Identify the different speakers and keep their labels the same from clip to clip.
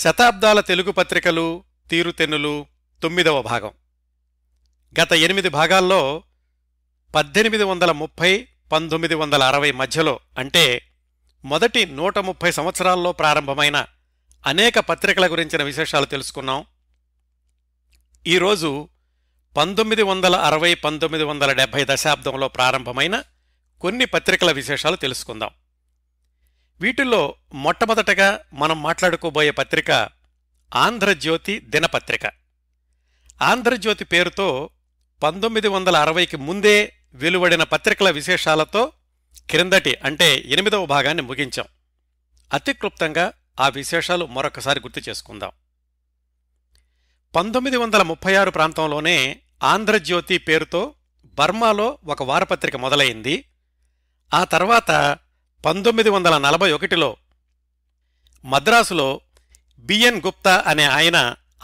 Speaker 1: శతాబ్దాల తెలుగు పత్రికలు తీరుతెన్నులు తొమ్మిదవ భాగం గత ఎనిమిది భాగాల్లో పద్దెనిమిది వందల ముప్పై పంతొమ్మిది వందల అరవై మధ్యలో అంటే మొదటి నూట ముప్పై సంవత్సరాల్లో ప్రారంభమైన అనేక పత్రికల గురించిన విశేషాలు తెలుసుకున్నాం ఈరోజు పంతొమ్మిది వందల అరవై పంతొమ్మిది వందల డెబ్భై దశాబ్దంలో ప్రారంభమైన కొన్ని పత్రికల విశేషాలు తెలుసుకుందాం వీటిల్లో మొట్టమొదటగా మనం మాట్లాడుకోబోయే పత్రిక ఆంధ్రజ్యోతి దినపత్రిక ఆంధ్రజ్యోతి పేరుతో పంతొమ్మిది వందల అరవైకి ముందే వెలువడిన పత్రికల విశేషాలతో క్రిందటి అంటే ఎనిమిదవ భాగాన్ని ముగించాం క్లుప్తంగా ఆ విశేషాలు మరొకసారి గుర్తు చేసుకుందాం పంతొమ్మిది వందల ముప్పై ఆరు ప్రాంతంలోనే ఆంధ్రజ్యోతి పేరుతో బర్మాలో ఒక వారపత్రిక మొదలైంది ఆ తర్వాత పంతొమ్మిది వందల నలభై ఒకటిలో మద్రాసులో బిఎన్ గుప్తా అనే ఆయన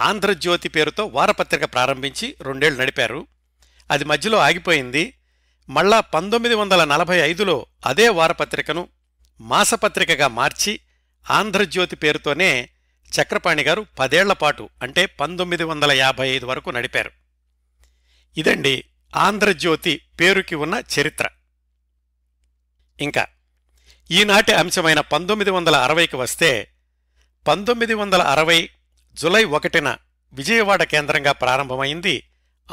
Speaker 1: ఆంధ్రజ్యోతి పేరుతో వారపత్రిక ప్రారంభించి రెండేళ్లు నడిపారు అది మధ్యలో ఆగిపోయింది మళ్ళా పంతొమ్మిది వందల నలభై ఐదులో అదే వారపత్రికను మాసపత్రికగా మార్చి ఆంధ్రజ్యోతి పేరుతోనే చక్రపాణి గారు పదేళ్లపాటు అంటే పంతొమ్మిది వందల యాభై ఐదు వరకు నడిపారు ఇదండి ఆంధ్రజ్యోతి పేరుకి ఉన్న చరిత్ర ఇంకా ఈనాటి అంశమైన పంతొమ్మిది వందల అరవైకి వస్తే పంతొమ్మిది వందల అరవై జులై ఒకటిన విజయవాడ కేంద్రంగా ప్రారంభమైంది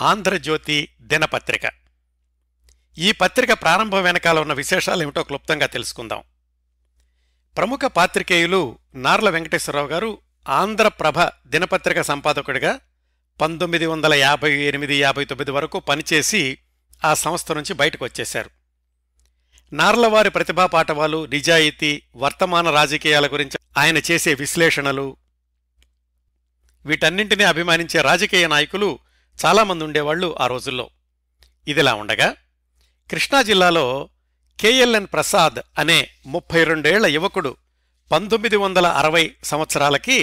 Speaker 1: ఆంధ్రజ్యోతి దినపత్రిక ఈ పత్రిక ప్రారంభం వెనకాల ఉన్న విశేషాలేమిటో క్లుప్తంగా తెలుసుకుందాం ప్రముఖ పాత్రికేయులు నార్ల వెంకటేశ్వరరావు గారు ఆంధ్రప్రభ దినపత్రిక సంపాదకుడిగా పంతొమ్మిది వందల యాభై ఎనిమిది యాభై తొమ్మిది వరకు పనిచేసి ఆ సంస్థ నుంచి బయటకు వచ్చేశారు నార్లవారి ప్రతిభా పాఠవాలు నిజాయితీ వర్తమాన రాజకీయాల గురించి ఆయన చేసే విశ్లేషణలు వీటన్నింటినీ అభిమానించే రాజకీయ నాయకులు చాలామంది ఉండేవాళ్లు ఆ రోజుల్లో ఇదిలా ఉండగా కృష్ణా జిల్లాలో కేఎల్ఎన్ ప్రసాద్ అనే ముప్పై రెండేళ్ల యువకుడు పంతొమ్మిది వందల అరవై సంవత్సరాలకి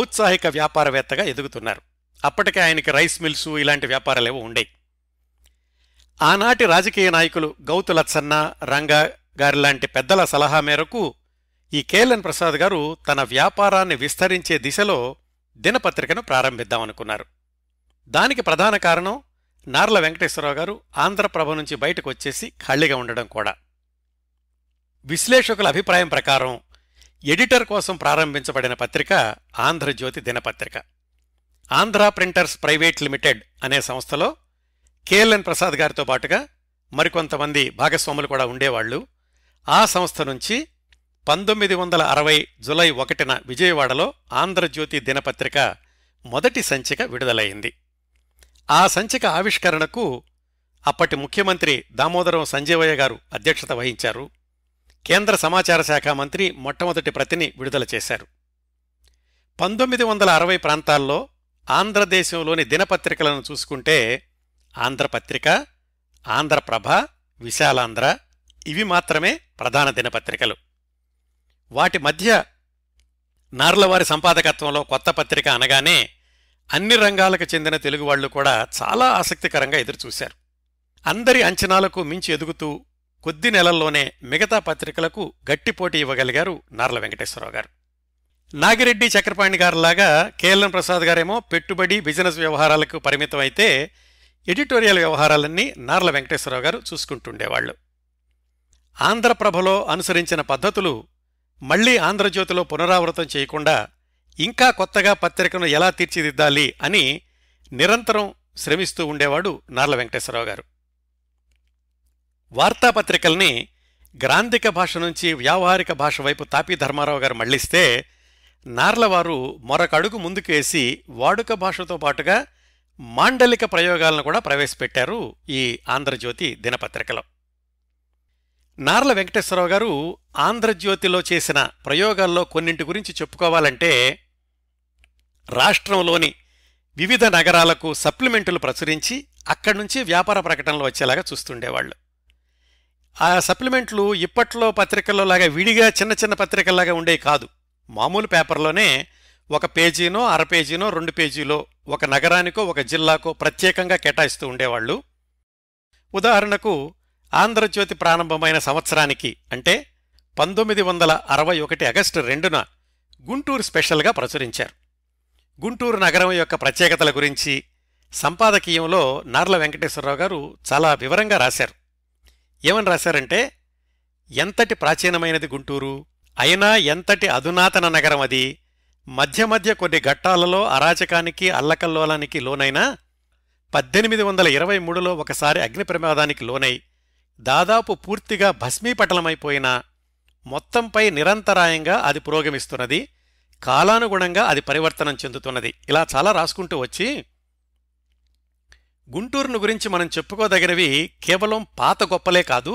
Speaker 1: ఔత్సాహిక వ్యాపారవేత్తగా ఎదుగుతున్నారు అప్పటికే ఆయనకి రైస్ మిల్సు ఇలాంటి ఏవో ఉండేవి ఆనాటి రాజకీయ నాయకులు గౌతులత్సన్న రంగా గారి లాంటి పెద్దల సలహా మేరకు ఈ కేఎల్ఎన్ ప్రసాద్ గారు తన వ్యాపారాన్ని విస్తరించే దిశలో దినపత్రికను ప్రారంభిద్దామనుకున్నారు దానికి ప్రధాన కారణం నార్ల వెంకటేశ్వరరావు గారు ఆంధ్రప్రభ నుంచి బయటకు వచ్చేసి ఖాళీగా ఉండడం కూడా విశ్లేషకుల అభిప్రాయం ప్రకారం ఎడిటర్ కోసం ప్రారంభించబడిన పత్రిక ఆంధ్రజ్యోతి దినపత్రిక ఆంధ్ర ప్రింటర్స్ ప్రైవేట్ లిమిటెడ్ అనే సంస్థలో కేఎల్ఎన్ ప్రసాద్ గారితో పాటుగా మరికొంతమంది భాగస్వాములు కూడా ఉండేవాళ్లు ఆ సంస్థ నుంచి పంతొమ్మిది వందల అరవై జులై ఒకటిన విజయవాడలో ఆంధ్రజ్యోతి దినపత్రిక మొదటి సంచిక విడుదలైంది ఆ సంచిక ఆవిష్కరణకు అప్పటి ముఖ్యమంత్రి దామోదరం సంజీవయ్య గారు అధ్యక్షత వహించారు కేంద్ర సమాచార శాఖ మంత్రి మొట్టమొదటి ప్రతిని విడుదల చేశారు పంతొమ్మిది వందల అరవై ప్రాంతాల్లో ఆంధ్రదేశంలోని దినపత్రికలను చూసుకుంటే ఆంధ్రపత్రిక ఆంధ్రప్రభ విశాలాంధ్ర ఇవి మాత్రమే ప్రధాన దినపత్రికలు వాటి మధ్య నార్లవారి సంపాదకత్వంలో కొత్త పత్రిక అనగానే అన్ని రంగాలకు చెందిన తెలుగు వాళ్ళు కూడా చాలా ఆసక్తికరంగా ఎదురుచూశారు అందరి అంచనాలకు మించి ఎదుగుతూ కొద్ది నెలల్లోనే మిగతా పత్రికలకు గట్టిపోటీ ఇవ్వగలిగారు నార్ల వెంకటేశ్వరరావు గారు నాగిరెడ్డి చక్రపాణి గారిలాగా కేలం ప్రసాద్ గారేమో పెట్టుబడి బిజినెస్ వ్యవహారాలకు పరిమితమైతే ఎడిటోరియల్ వ్యవహారాలన్నీ నార్ల వెంకటేశ్వరరావు గారు చూసుకుంటుండేవాళ్లు ఆంధ్రప్రభలో అనుసరించిన పద్ధతులు మళ్లీ ఆంధ్రజ్యోతిలో పునరావృతం చేయకుండా ఇంకా కొత్తగా పత్రికను ఎలా తీర్చిదిద్దాలి అని నిరంతరం శ్రమిస్తూ ఉండేవాడు నార్ల వెంకటేశ్వరరావు గారు వార్తాపత్రికల్ని గ్రాంధిక భాష నుంచి వ్యావహారిక భాష వైపు తాపి ధర్మారావు గారు మళ్లిస్తే నార్లవారు మరొక అడుగు ముందుకు వేసి వాడుక భాషతో పాటుగా మాండలిక ప్రయోగాలను కూడా ప్రవేశపెట్టారు ఈ ఆంధ్రజ్యోతి దినపత్రికలో నార్ల వెంకటేశ్వరరావు గారు ఆంధ్రజ్యోతిలో చేసిన ప్రయోగాల్లో కొన్నింటి గురించి చెప్పుకోవాలంటే రాష్ట్రంలోని వివిధ నగరాలకు సప్లిమెంటులు ప్రచురించి అక్కడి నుంచి వ్యాపార ప్రకటనలు వచ్చేలాగా చూస్తుండేవాళ్ళు ఆ సప్లిమెంట్లు ఇప్పట్లో పత్రికల్లో లాగా విడిగా చిన్న చిన్న పత్రికల్లాగా ఉండేవి కాదు మామూలు పేపర్లోనే ఒక పేజీనో అర పేజీనో రెండు పేజీలో ఒక నగరానికో ఒక జిల్లాకో ప్రత్యేకంగా కేటాయిస్తూ ఉండేవాళ్ళు ఉదాహరణకు ఆంధ్రజ్యోతి ప్రారంభమైన సంవత్సరానికి అంటే పంతొమ్మిది వందల అరవై ఒకటి ఆగస్టు రెండున గుంటూరు స్పెషల్గా ప్రచురించారు గుంటూరు నగరం యొక్క ప్రత్యేకతల గురించి సంపాదకీయంలో నార్ల వెంకటేశ్వరరావు గారు చాలా వివరంగా రాశారు ఏమని రాశారంటే ఎంతటి ప్రాచీనమైనది గుంటూరు అయినా ఎంతటి అధునాతన నగరం అది మధ్య మధ్య కొన్ని ఘట్టాలలో అరాచకానికి అల్లకల్లోలానికి లోనైనా పద్దెనిమిది వందల ఇరవై మూడులో ఒకసారి అగ్నిప్రమాదానికి లోనై దాదాపు పూర్తిగా భస్మీపటలమైపోయిన మొత్తంపై నిరంతరాయంగా అది పురోగమిస్తున్నది కాలానుగుణంగా అది పరివర్తనం చెందుతున్నది ఇలా చాలా రాసుకుంటూ వచ్చి గుంటూరును గురించి మనం చెప్పుకోదగినవి కేవలం పాత గొప్పలే కాదు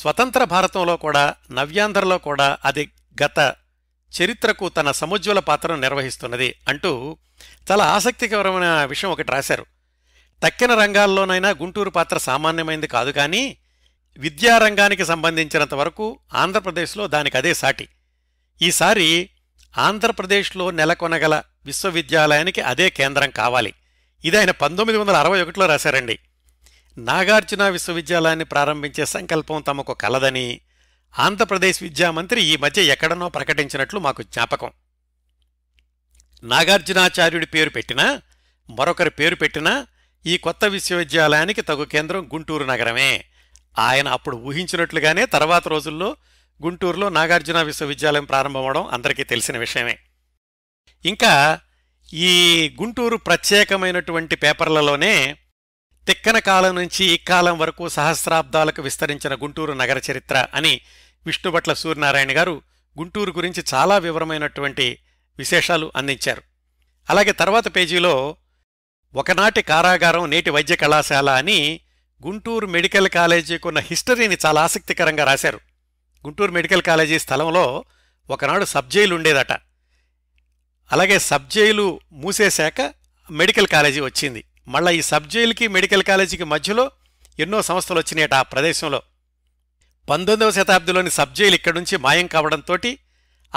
Speaker 1: స్వతంత్ర భారతంలో కూడా నవ్యాంధ్రలో కూడా అది గత చరిత్రకు తన సముజ్వల పాత్రను నిర్వహిస్తున్నది అంటూ చాలా ఆసక్తికరమైన విషయం ఒకటి రాశారు తక్కిన రంగాల్లోనైనా గుంటూరు పాత్ర సామాన్యమైంది కాదు కానీ విద్యారంగానికి సంబంధించినంత వరకు ఆంధ్రప్రదేశ్లో దానికి అదే సాటి ఈసారి ఆంధ్రప్రదేశ్లో నెలకొనగల విశ్వవిద్యాలయానికి అదే కేంద్రం కావాలి ఇది ఆయన పంతొమ్మిది వందల అరవై ఒకటిలో రాశారండి నాగార్జున విశ్వవిద్యాలయాన్ని ప్రారంభించే సంకల్పం తమకు కలదని ఆంధ్రప్రదేశ్ విద్యామంత్రి ఈ మధ్య ఎక్కడనో ప్రకటించినట్లు మాకు జ్ఞాపకం నాగార్జునాచార్యుడి పేరు పెట్టినా మరొకరి పేరు పెట్టినా ఈ కొత్త విశ్వవిద్యాలయానికి తగు కేంద్రం గుంటూరు నగరమే ఆయన అప్పుడు ఊహించినట్లుగానే తర్వాత రోజుల్లో గుంటూరులో నాగార్జున విశ్వవిద్యాలయం ప్రారంభమవడం అందరికీ తెలిసిన విషయమే ఇంకా ఈ గుంటూరు ప్రత్యేకమైనటువంటి పేపర్లలోనే తిక్కన కాలం నుంచి ఇక్కాలం వరకు సహస్రాబ్దాలకు విస్తరించిన గుంటూరు నగర చరిత్ర అని విష్ణుభట్ల సూర్యనారాయణ గారు గుంటూరు గురించి చాలా వివరమైనటువంటి విశేషాలు అందించారు అలాగే తర్వాత పేజీలో ఒకనాటి కారాగారం నేటి వైద్య కళాశాల అని గుంటూరు మెడికల్ కాలేజీకున్న హిస్టరీని చాలా ఆసక్తికరంగా రాశారు గుంటూరు మెడికల్ కాలేజీ స్థలంలో ఒకనాడు సబ్జైలు ఉండేదట అలాగే సబ్జైలు మూసేశాక మెడికల్ కాలేజీ వచ్చింది మళ్ళీ ఈ సబ్జైలుకి మెడికల్ కాలేజీకి మధ్యలో ఎన్నో సంస్థలు వచ్చినాయట ఆ ప్రదేశంలో పంతొమ్మిదవ శతాబ్దిలోని సబ్ జైలు ఇక్కడి నుంచి మాయం కావడంతో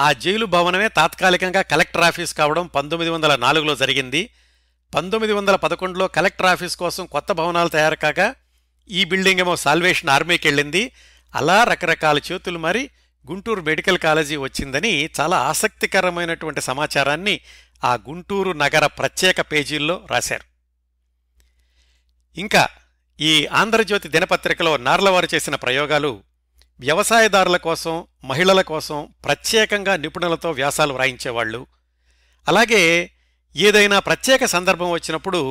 Speaker 1: ఆ జైలు భవనమే తాత్కాలికంగా కలెక్టర్ ఆఫీస్ కావడం పంతొమ్మిది వందల నాలుగులో జరిగింది పంతొమ్మిది వందల పదకొండులో కలెక్టర్ ఆఫీస్ కోసం కొత్త భవనాలు తయారు కాగా ఈ బిల్డింగ్ ఏమో సాల్వేషన్ ఆర్మీకి వెళ్ళింది అలా రకరకాల చేతులు మరి గుంటూరు మెడికల్ కాలేజీ వచ్చిందని చాలా ఆసక్తికరమైనటువంటి సమాచారాన్ని ఆ గుంటూరు నగర ప్రత్యేక పేజీల్లో రాశారు ఇంకా ఈ ఆంధ్రజ్యోతి దినపత్రికలో నార్లవారు చేసిన ప్రయోగాలు వ్యవసాయదారుల కోసం మహిళల కోసం ప్రత్యేకంగా నిపుణులతో వ్యాసాలు వ్రాయించేవాళ్ళు అలాగే ఏదైనా ప్రత్యేక సందర్భం వచ్చినప్పుడు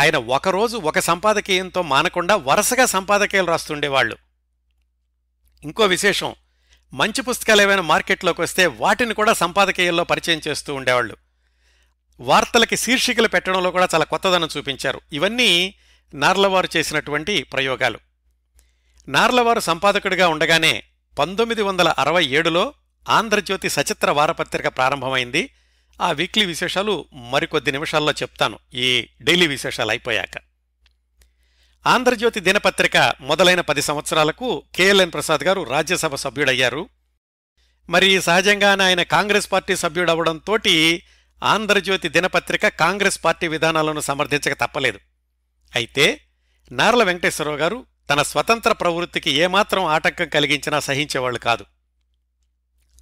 Speaker 1: ఆయన ఒకరోజు ఒక సంపాదకీయంతో మానకుండా వరుసగా సంపాదకీయాలు రాస్తుండేవాళ్ళు ఇంకో విశేషం మంచి పుస్తకాలు ఏవైనా మార్కెట్లోకి వస్తే వాటిని కూడా సంపాదకీయంలో పరిచయం చేస్తూ ఉండేవాళ్ళు వార్తలకి శీర్షికలు పెట్టడంలో కూడా చాలా కొత్తదనం చూపించారు ఇవన్నీ నార్లవారు చేసినటువంటి ప్రయోగాలు నార్లవారు సంపాదకుడిగా ఉండగానే పంతొమ్మిది వందల అరవై ఏడులో ఆంధ్రజ్యోతి సచిత్ర వారపత్రిక ప్రారంభమైంది ఆ వీక్లీ విశేషాలు మరికొద్ది నిమిషాల్లో చెప్తాను ఈ డైలీ విశేషాలు అయిపోయాక ఆంధ్రజ్యోతి దినపత్రిక మొదలైన పది సంవత్సరాలకు కేఎల్ఎన్ ప్రసాద్ గారు రాజ్యసభ సభ్యుడయ్యారు మరి సహజంగానే ఆయన కాంగ్రెస్ పార్టీ సభ్యుడవడంతో ఆంధ్రజ్యోతి దినపత్రిక కాంగ్రెస్ పార్టీ విధానాలను సమర్థించక తప్పలేదు అయితే నార్ల వెంకటేశ్వరరావు గారు తన స్వతంత్ర ప్రవృత్తికి ఏమాత్రం ఆటంకం కలిగించినా సహించేవాళ్లు కాదు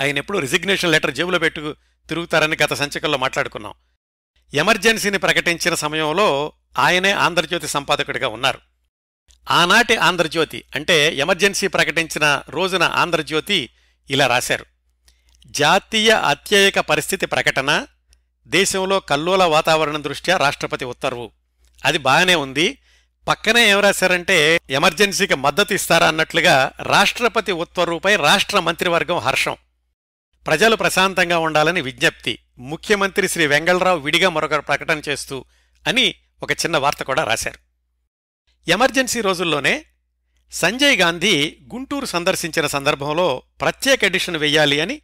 Speaker 1: ఆయన ఎప్పుడు రిజిగ్నేషన్ లెటర్ జేబులో పెట్టు తిరుగుతారని గత సంచికల్లో మాట్లాడుకున్నాం ఎమర్జెన్సీని ప్రకటించిన సమయంలో ఆయనే ఆంధ్రజ్యోతి సంపాదకుడిగా ఉన్నారు ఆనాటి ఆంధ్రజ్యోతి అంటే ఎమర్జెన్సీ ప్రకటించిన రోజున ఆంధ్రజ్యోతి ఇలా రాశారు జాతీయ అత్యయిక పరిస్థితి ప్రకటన దేశంలో కల్లోల వాతావరణం దృష్ట్యా రాష్ట్రపతి ఉత్తర్వు అది బాగానే ఉంది పక్కనే ఏం రాశారంటే ఎమర్జెన్సీకి మద్దతు ఇస్తారా అన్నట్లుగా రాష్ట్రపతి ఉత్తర్వుపై రాష్ట్ర మంత్రివర్గం హర్షం ప్రజలు ప్రశాంతంగా ఉండాలని విజ్ఞప్తి ముఖ్యమంత్రి శ్రీ వెంగళరావు విడిగా మరొకరు ప్రకటన చేస్తూ అని ఒక చిన్న వార్త కూడా రాశారు ఎమర్జెన్సీ రోజుల్లోనే సంజయ్ గాంధీ గుంటూరు సందర్శించిన సందర్భంలో ప్రత్యేక ఎడిషన్ వెయ్యాలి అని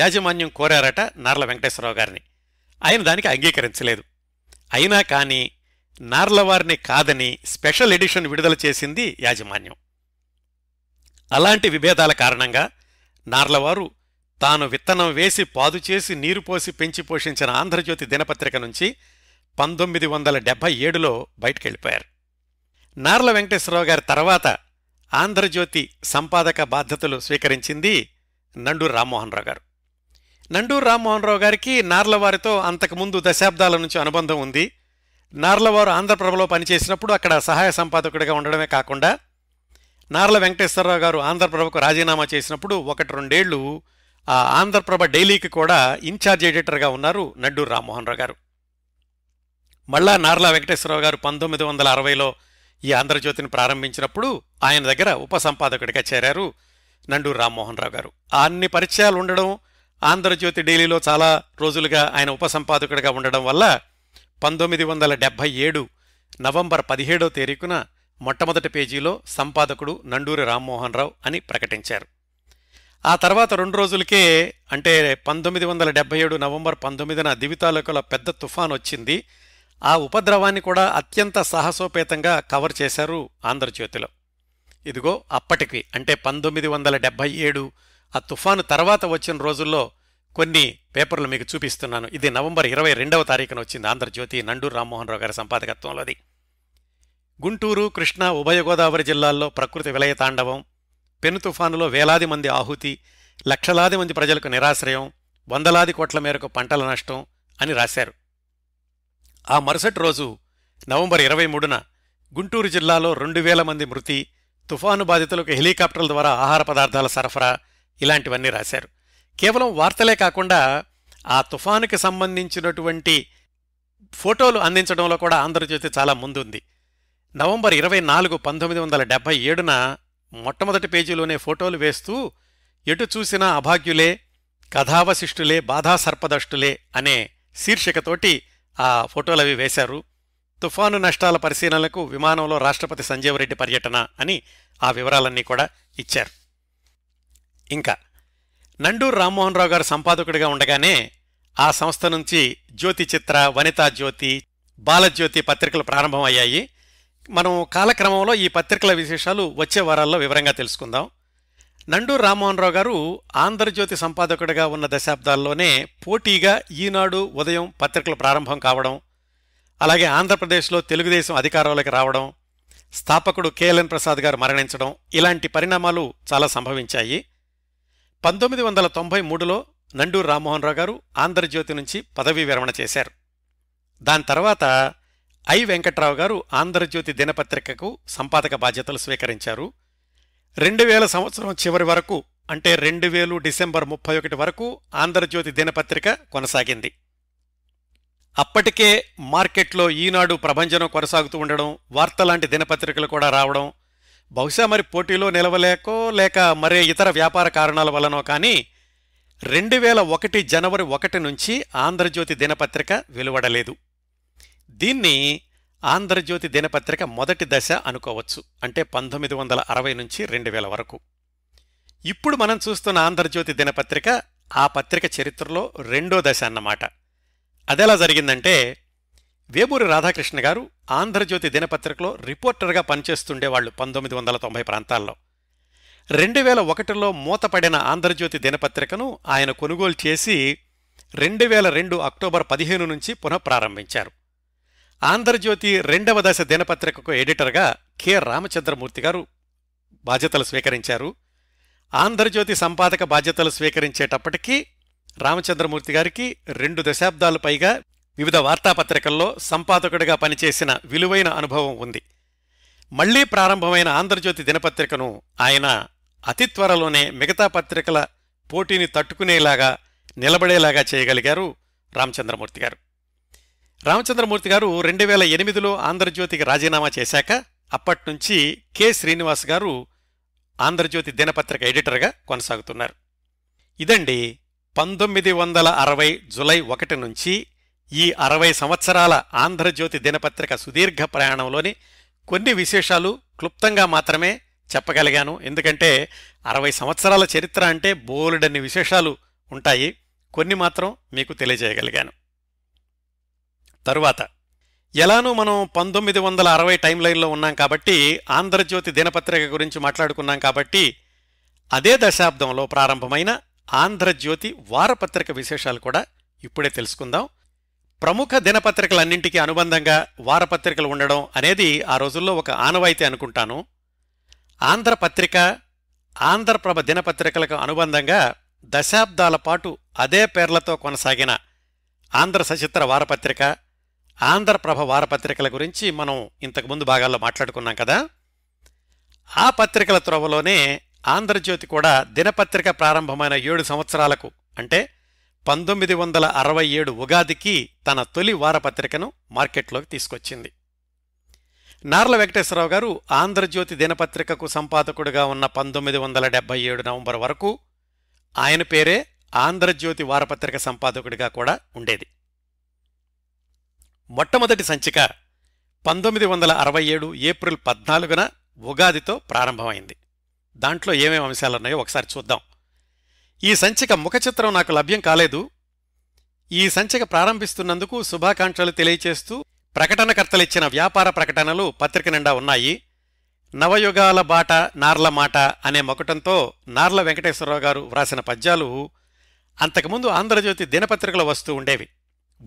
Speaker 1: యాజమాన్యం కోరారట నార్ల వెంకటేశ్వరరావు గారిని ఆయన దానికి అంగీకరించలేదు అయినా కానీ నార్లవారిని కాదని స్పెషల్ ఎడిషన్ విడుదల చేసింది యాజమాన్యం అలాంటి విభేదాల కారణంగా నార్లవారు తాను విత్తనం వేసి పాదు చేసి నీరు పోసి పెంచి పోషించిన ఆంధ్రజ్యోతి దినపత్రిక నుంచి పంతొమ్మిది వందల డెబ్బై ఏడులో బయటకెళ్ళిపోయారు నార్ల వెంకటేశ్వరరావు గారి తర్వాత ఆంధ్రజ్యోతి సంపాదక బాధ్యతలు స్వీకరించింది నండూరు రామ్మోహన్ రావు గారు నండూరు రామ్మోహన్ రావు గారికి నార్లవారితో అంతకుముందు దశాబ్దాల నుంచి అనుబంధం ఉంది నార్లవారు ఆంధ్రప్రభలో పనిచేసినప్పుడు అక్కడ సహాయ సంపాదకుడిగా ఉండడమే కాకుండా నార్ల వెంకటేశ్వరరావు గారు ఆంధ్రప్రభకు రాజీనామా చేసినప్పుడు ఒకటి రెండేళ్లు ఆ ఆంధ్రప్రభ డైలీకి కూడా ఇన్ఛార్జ్ ఎడిటర్గా ఉన్నారు నడ్డూరు రామ్మోహన్ రావు గారు మళ్ళా నార్ల వెంకటేశ్వరరావు గారు పంతొమ్మిది వందల అరవైలో ఈ ఆంధ్రజ్యోతిని ప్రారంభించినప్పుడు ఆయన దగ్గర ఉపసంపాదకుడిగా చేరారు నండూరు రామ్మోహన్ రావు గారు అన్ని పరిచయాలు ఉండడం ఆంధ్రజ్యోతి డైలీలో చాలా రోజులుగా ఆయన ఉపసంపాదకుడిగా ఉండడం వల్ల పంతొమ్మిది వందల డెబ్భై ఏడు నవంబర్ పదిహేడో తేదీకున మొట్టమొదటి పేజీలో సంపాదకుడు నండూరి రామ్మోహన్ రావు అని ప్రకటించారు ఆ తర్వాత రెండు రోజులకే అంటే పంతొమ్మిది వందల డెబ్బై ఏడు నవంబర్ పంతొమ్మిదిన దివితాలకుల పెద్ద తుఫాన్ వచ్చింది ఆ ఉపద్రవాన్ని కూడా అత్యంత సాహసోపేతంగా కవర్ చేశారు ఆంధ్రజ్యోతిలో ఇదిగో అప్పటికి అంటే పంతొమ్మిది వందల డెబ్భై ఏడు ఆ తుఫాను తర్వాత వచ్చిన రోజుల్లో కొన్ని పేపర్లు మీకు చూపిస్తున్నాను ఇది నవంబర్ ఇరవై రెండవ తారీఖున వచ్చింది ఆంధ్రజ్యోతి నండూరు రామ్మోహన్ రావు గారి సంపాదకత్వంలోది గుంటూరు కృష్ణా ఉభయ గోదావరి జిల్లాల్లో ప్రకృతి విలయ తాండవం పెను తుఫానులో వేలాది మంది ఆహుతి లక్షలాది మంది ప్రజలకు నిరాశ్రయం వందలాది కోట్ల మేరకు పంటల నష్టం అని రాశారు ఆ మరుసటి రోజు నవంబర్ ఇరవై మూడున గుంటూరు జిల్లాలో రెండు వేల మంది మృతి తుఫాను బాధితులకు హెలికాప్టర్ల ద్వారా ఆహార పదార్థాల సరఫరా ఇలాంటివన్నీ రాశారు కేవలం వార్తలే కాకుండా ఆ తుఫానుకి సంబంధించినటువంటి ఫోటోలు అందించడంలో కూడా ఆంధ్రజ్యోతి చాలా ముందుంది నవంబర్ ఇరవై నాలుగు పంతొమ్మిది వందల డెబ్బై ఏడున మొట్టమొదటి పేజీలోనే ఫోటోలు వేస్తూ ఎటు చూసినా అభాగ్యులే కథావశిష్ఠులే బాధాసర్పదష్టులే అనే శీర్షికతోటి ఆ ఫోటోలవి వేశారు తుఫాను నష్టాల పరిశీలనలకు విమానంలో రాష్ట్రపతి సంజీవరెడ్డి పర్యటన అని ఆ వివరాలన్నీ కూడా ఇచ్చారు ఇంకా నండూరు రామ్మోహన్ రావు గారు సంపాదకుడిగా ఉండగానే ఆ సంస్థ నుంచి జ్యోతి చిత్ర వనితా జ్యోతి బాలజ్యోతి పత్రికలు ప్రారంభమయ్యాయి మనం కాలక్రమంలో ఈ పత్రికల విశేషాలు వచ్చే వారాల్లో వివరంగా తెలుసుకుందాం నండూరు రామ్మోహన్ రావు గారు ఆంధ్రజ్యోతి సంపాదకుడిగా ఉన్న దశాబ్దాల్లోనే పోటీగా ఈనాడు ఉదయం పత్రికలు ప్రారంభం కావడం అలాగే ఆంధ్రప్రదేశ్లో తెలుగుదేశం అధికారంలోకి రావడం స్థాపకుడు కేఎల్ఎన్ ప్రసాద్ గారు మరణించడం ఇలాంటి పరిణామాలు చాలా సంభవించాయి పంతొమ్మిది వందల తొంభై మూడులో నండూరు రామ్మోహన్ రావు గారు ఆంధ్రజ్యోతి నుంచి పదవీ విరమణ చేశారు దాని తర్వాత ఐ వెంకట్రావు గారు ఆంధ్రజ్యోతి దినపత్రికకు సంపాదక బాధ్యతలు స్వీకరించారు రెండు వేల సంవత్సరం చివరి వరకు అంటే రెండు వేలు డిసెంబర్ ముప్పై ఒకటి వరకు ఆంధ్రజ్యోతి దినపత్రిక కొనసాగింది అప్పటికే మార్కెట్లో ఈనాడు ప్రభంజనం కొనసాగుతూ ఉండడం వార్తలాంటి దినపత్రికలు కూడా రావడం బహుశా మరి పోటీలో నిలవలేకో లేక మరే ఇతర వ్యాపార కారణాల వలనో కానీ రెండు వేల ఒకటి జనవరి ఒకటి నుంచి ఆంధ్రజ్యోతి దినపత్రిక వెలువడలేదు దీన్ని ఆంధ్రజ్యోతి దినపత్రిక మొదటి దశ అనుకోవచ్చు అంటే పంతొమ్మిది వందల అరవై నుంచి రెండు వేల వరకు ఇప్పుడు మనం చూస్తున్న ఆంధ్రజ్యోతి దినపత్రిక ఆ పత్రిక చరిత్రలో రెండో దశ అన్నమాట అదెలా జరిగిందంటే వేమూరి రాధాకృష్ణ గారు ఆంధ్రజ్యోతి దినపత్రికలో రిపోర్టర్గా పనిచేస్తుండేవాళ్లు పంతొమ్మిది వందల తొంభై ప్రాంతాల్లో రెండు వేల ఒకటిలో మూతపడిన ఆంధ్రజ్యోతి దినపత్రికను ఆయన కొనుగోలు చేసి రెండు వేల రెండు అక్టోబర్ పదిహేను నుంచి పునఃప్రారంభించారు ఆంధ్రజ్యోతి రెండవ దశ దినపత్రికకు ఎడిటర్గా కె రామచంద్రమూర్తి గారు బాధ్యతలు స్వీకరించారు ఆంధ్రజ్యోతి సంపాదక బాధ్యతలు స్వీకరించేటప్పటికీ రామచంద్రమూర్తి గారికి రెండు దశాబ్దాలు పైగా వివిధ వార్తాపత్రికల్లో సంపాదకుడిగా పనిచేసిన విలువైన అనుభవం ఉంది మళ్లీ ప్రారంభమైన ఆంధ్రజ్యోతి దినపత్రికను ఆయన అతి త్వరలోనే మిగతా పత్రికల పోటీని తట్టుకునేలాగా నిలబడేలాగా చేయగలిగారు రామచంద్రమూర్తి గారు రామచంద్రమూర్తి గారు రెండు వేల ఎనిమిదిలో ఆంధ్రజ్యోతికి రాజీనామా చేశాక అప్పట్నుంచి కె శ్రీనివాస్ గారు ఆంధ్రజ్యోతి దినపత్రిక ఎడిటర్గా కొనసాగుతున్నారు ఇదండి పంతొమ్మిది వందల అరవై జులై ఒకటి నుంచి ఈ అరవై సంవత్సరాల ఆంధ్రజ్యోతి దినపత్రిక సుదీర్ఘ ప్రయాణంలోని కొన్ని విశేషాలు క్లుప్తంగా మాత్రమే చెప్పగలిగాను ఎందుకంటే అరవై సంవత్సరాల చరిత్ర అంటే బోలెడన్ని విశేషాలు ఉంటాయి కొన్ని మాత్రం మీకు తెలియజేయగలిగాను తరువాత ఎలానూ మనం పంతొమ్మిది వందల అరవై టైం లైన్లో ఉన్నాం కాబట్టి ఆంధ్రజ్యోతి దినపత్రిక గురించి మాట్లాడుకున్నాం కాబట్టి అదే దశాబ్దంలో ప్రారంభమైన ఆంధ్రజ్యోతి వారపత్రిక విశేషాలు కూడా ఇప్పుడే తెలుసుకుందాం ప్రముఖ దినపత్రికలన్నింటికీ అనుబంధంగా వారపత్రికలు ఉండడం అనేది ఆ రోజుల్లో ఒక ఆనవాయితీ అనుకుంటాను ఆంధ్రపత్రిక ఆంధ్రప్రభ దినపత్రికలకు అనుబంధంగా దశాబ్దాల పాటు అదే పేర్లతో కొనసాగిన ఆంధ్ర సచిత్ర వారపత్రిక ఆంధ్రప్రభ వారపత్రికల గురించి మనం ఇంతకుముందు భాగాల్లో మాట్లాడుకున్నాం కదా ఆ పత్రికల త్రోవలోనే ఆంధ్రజ్యోతి కూడా దినపత్రిక ప్రారంభమైన ఏడు సంవత్సరాలకు అంటే పంతొమ్మిది వందల అరవై ఏడు ఉగాదికి తన తొలి వారపత్రికను మార్కెట్లోకి తీసుకొచ్చింది నార్ల వెంకటేశ్వరరావు గారు ఆంధ్రజ్యోతి దినపత్రికకు సంపాదకుడుగా ఉన్న పంతొమ్మిది వందల డెబ్బై ఏడు నవంబర్ వరకు ఆయన పేరే ఆంధ్రజ్యోతి వారపత్రిక సంపాదకుడిగా కూడా ఉండేది మొట్టమొదటి సంచిక పంతొమ్మిది వందల అరవై ఏడు ఏప్రిల్ పద్నాలుగున ఉగాదితో ప్రారంభమైంది దాంట్లో ఏమేమి అంశాలున్నాయో ఒకసారి చూద్దాం ఈ సంచిక ముఖచిత్రం నాకు లభ్యం కాలేదు ఈ సంచిక ప్రారంభిస్తున్నందుకు శుభాకాంక్షలు తెలియచేస్తూ ప్రకటనకర్తలిచ్చిన వ్యాపార ప్రకటనలు పత్రిక నిండా ఉన్నాయి నవయుగాల బాట నార్ల మాట అనే మొకటంతో నార్ల వెంకటేశ్వరరావు గారు వ్రాసిన పద్యాలు అంతకుముందు ఆంధ్రజ్యోతి దినపత్రికలు వస్తూ ఉండేవి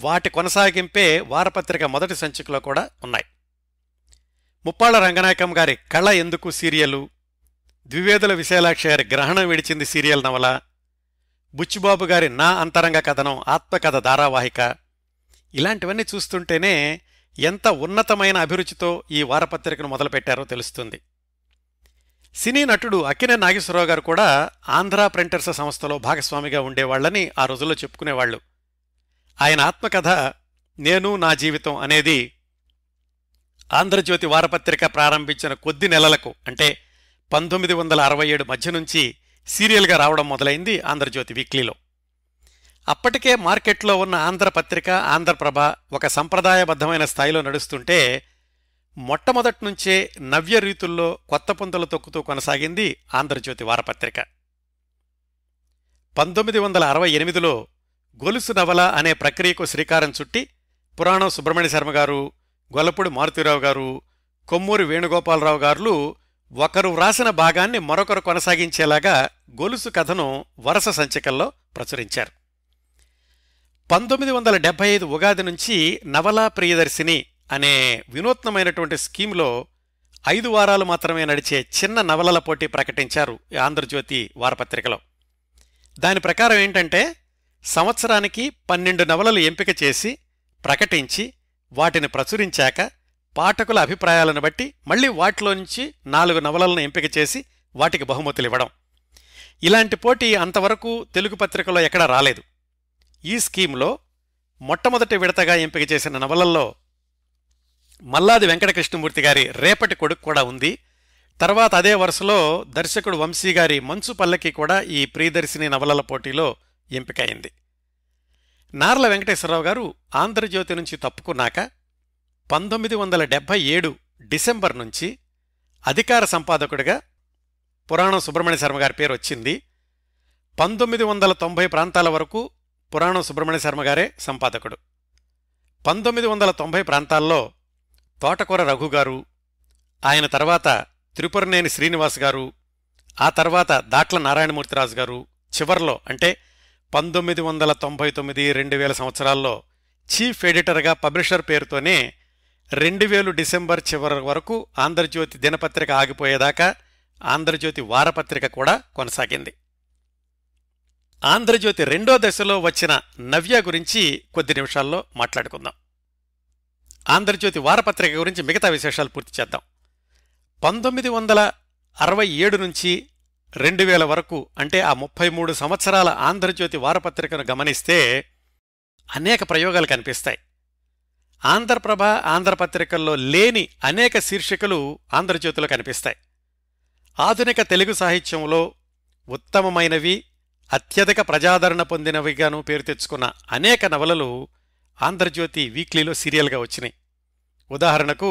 Speaker 1: వాటి కొనసాగింపే వారపత్రిక మొదటి సంచికలో కూడా ఉన్నాయి ముప్పాళ్ల రంగనాయకం గారి కళ ఎందుకు సీరియలు ద్వివేదుల విశాలాక్షి గారి గ్రహణం విడిచింది సీరియల్ నవల బుచ్చిబాబు గారి నా అంతరంగ కథనం ఆత్మకథ ధారావాహిక ఇలాంటివన్నీ చూస్తుంటేనే ఎంత ఉన్నతమైన అభిరుచితో ఈ వారపత్రికను మొదలుపెట్టారో తెలుస్తుంది సినీ నటుడు అక్కినే నాగేశ్వరరావు గారు కూడా ఆంధ్ర ప్రింటర్స్ సంస్థలో భాగస్వామిగా ఉండేవాళ్లని ఆ రోజుల్లో చెప్పుకునేవాళ్లు ఆయన ఆత్మకథ నేను నా జీవితం అనేది ఆంధ్రజ్యోతి వారపత్రిక ప్రారంభించిన కొద్ది నెలలకు అంటే పంతొమ్మిది వందల అరవై ఏడు మధ్య నుంచి సీరియల్గా రావడం మొదలైంది ఆంధ్రజ్యోతి వీక్లీలో అప్పటికే మార్కెట్లో ఉన్న ఆంధ్రపత్రిక ఆంధ్రప్రభ ఒక సంప్రదాయబద్ధమైన స్థాయిలో నడుస్తుంటే మొట్టమొదటి నుంచే నవ్య రీతుల్లో కొత్త పుంతలు తొక్కుతూ కొనసాగింది ఆంధ్రజ్యోతి వారపత్రిక పంతొమ్మిది వందల అరవై ఎనిమిదిలో గొలుసు నవల అనే ప్రక్రియకు శ్రీకారం చుట్టి పురాణం సుబ్రహ్మణ్య శర్మ గారు గొల్లపూడి మారుతీరావు గారు కొమ్మూరి వేణుగోపాలరావు గారులు ఒకరు వ్రాసిన భాగాన్ని మరొకరు కొనసాగించేలాగా గొలుసు కథను వరుస సంచికల్లో ప్రచురించారు పంతొమ్మిది వందల డెబ్బై ఐదు ఉగాది నుంచి నవలా ప్రియదర్శిని అనే వినూత్నమైనటువంటి స్కీమ్లో ఐదు వారాలు మాత్రమే నడిచే చిన్న నవలల పోటీ ప్రకటించారు ఆంధ్రజ్యోతి వారపత్రికలో దాని ప్రకారం ఏంటంటే సంవత్సరానికి పన్నెండు నవలలు ఎంపిక చేసి ప్రకటించి వాటిని ప్రచురించాక పాఠకుల అభిప్రాయాలను బట్టి మళ్ళీ వాటిలో నుంచి నాలుగు నవలలను ఎంపిక చేసి వాటికి బహుమతులు ఇవ్వడం ఇలాంటి పోటీ అంతవరకు తెలుగు పత్రికలో ఎక్కడా రాలేదు ఈ స్కీమ్లో మొట్టమొదటి విడతగా ఎంపిక చేసిన నవలల్లో మల్లాది వెంకటకృష్ణమూర్తి గారి రేపటి కొడుకు కూడా ఉంది తర్వాత అదే వరుసలో దర్శకుడు వంశీ గారి మంచు పల్లకి కూడా ఈ ప్రియదర్శిని నవలల పోటీలో ఎంపికైంది నార్ల వెంకటేశ్వరరావు గారు ఆంధ్రజ్యోతి నుంచి తప్పుకున్నాక పంతొమ్మిది వందల డెబ్భై ఏడు డిసెంబర్ నుంచి అధికార సంపాదకుడిగా పురాణం సుబ్రహ్మణ్య శర్మ గారి పేరు వచ్చింది పంతొమ్మిది వందల తొంభై ప్రాంతాల వరకు పురాణం సుబ్రహ్మణ్య శర్మ గారే సంపాదకుడు పంతొమ్మిది వందల తొంభై ప్రాంతాల్లో తోటకూర రఘు గారు ఆయన తర్వాత త్రిపురనేని శ్రీనివాస్ గారు ఆ తర్వాత దాట్ల నారాయణమూర్తిరాజు గారు చివర్లో అంటే పంతొమ్మిది వందల తొంభై తొమ్మిది రెండు వేల సంవత్సరాల్లో చీఫ్ ఎడిటర్గా పబ్లిషర్ పేరుతోనే రెండు వేలు డిసెంబర్ చివరి వరకు ఆంధ్రజ్యోతి దినపత్రిక ఆగిపోయేదాకా ఆంధ్రజ్యోతి వారపత్రిక కూడా కొనసాగింది ఆంధ్రజ్యోతి రెండో దశలో వచ్చిన నవ్య గురించి కొద్ది నిమిషాల్లో మాట్లాడుకుందాం ఆంధ్రజ్యోతి వారపత్రిక గురించి మిగతా విశేషాలు పూర్తి చేద్దాం పంతొమ్మిది వందల అరవై ఏడు నుంచి రెండు వేల వరకు అంటే ఆ ముప్పై మూడు సంవత్సరాల ఆంధ్రజ్యోతి వారపత్రికను గమనిస్తే అనేక ప్రయోగాలు కనిపిస్తాయి ఆంధ్రప్రభ ఆంధ్రపత్రికల్లో లేని అనేక శీర్షికలు ఆంధ్రజ్యోతిలో కనిపిస్తాయి ఆధునిక తెలుగు సాహిత్యంలో ఉత్తమమైనవి అత్యధిక ప్రజాదరణ పొందినవిగాను పేరు తెచ్చుకున్న అనేక నవలలు ఆంధ్రజ్యోతి వీక్లీలో సీరియల్గా వచ్చినాయి ఉదాహరణకు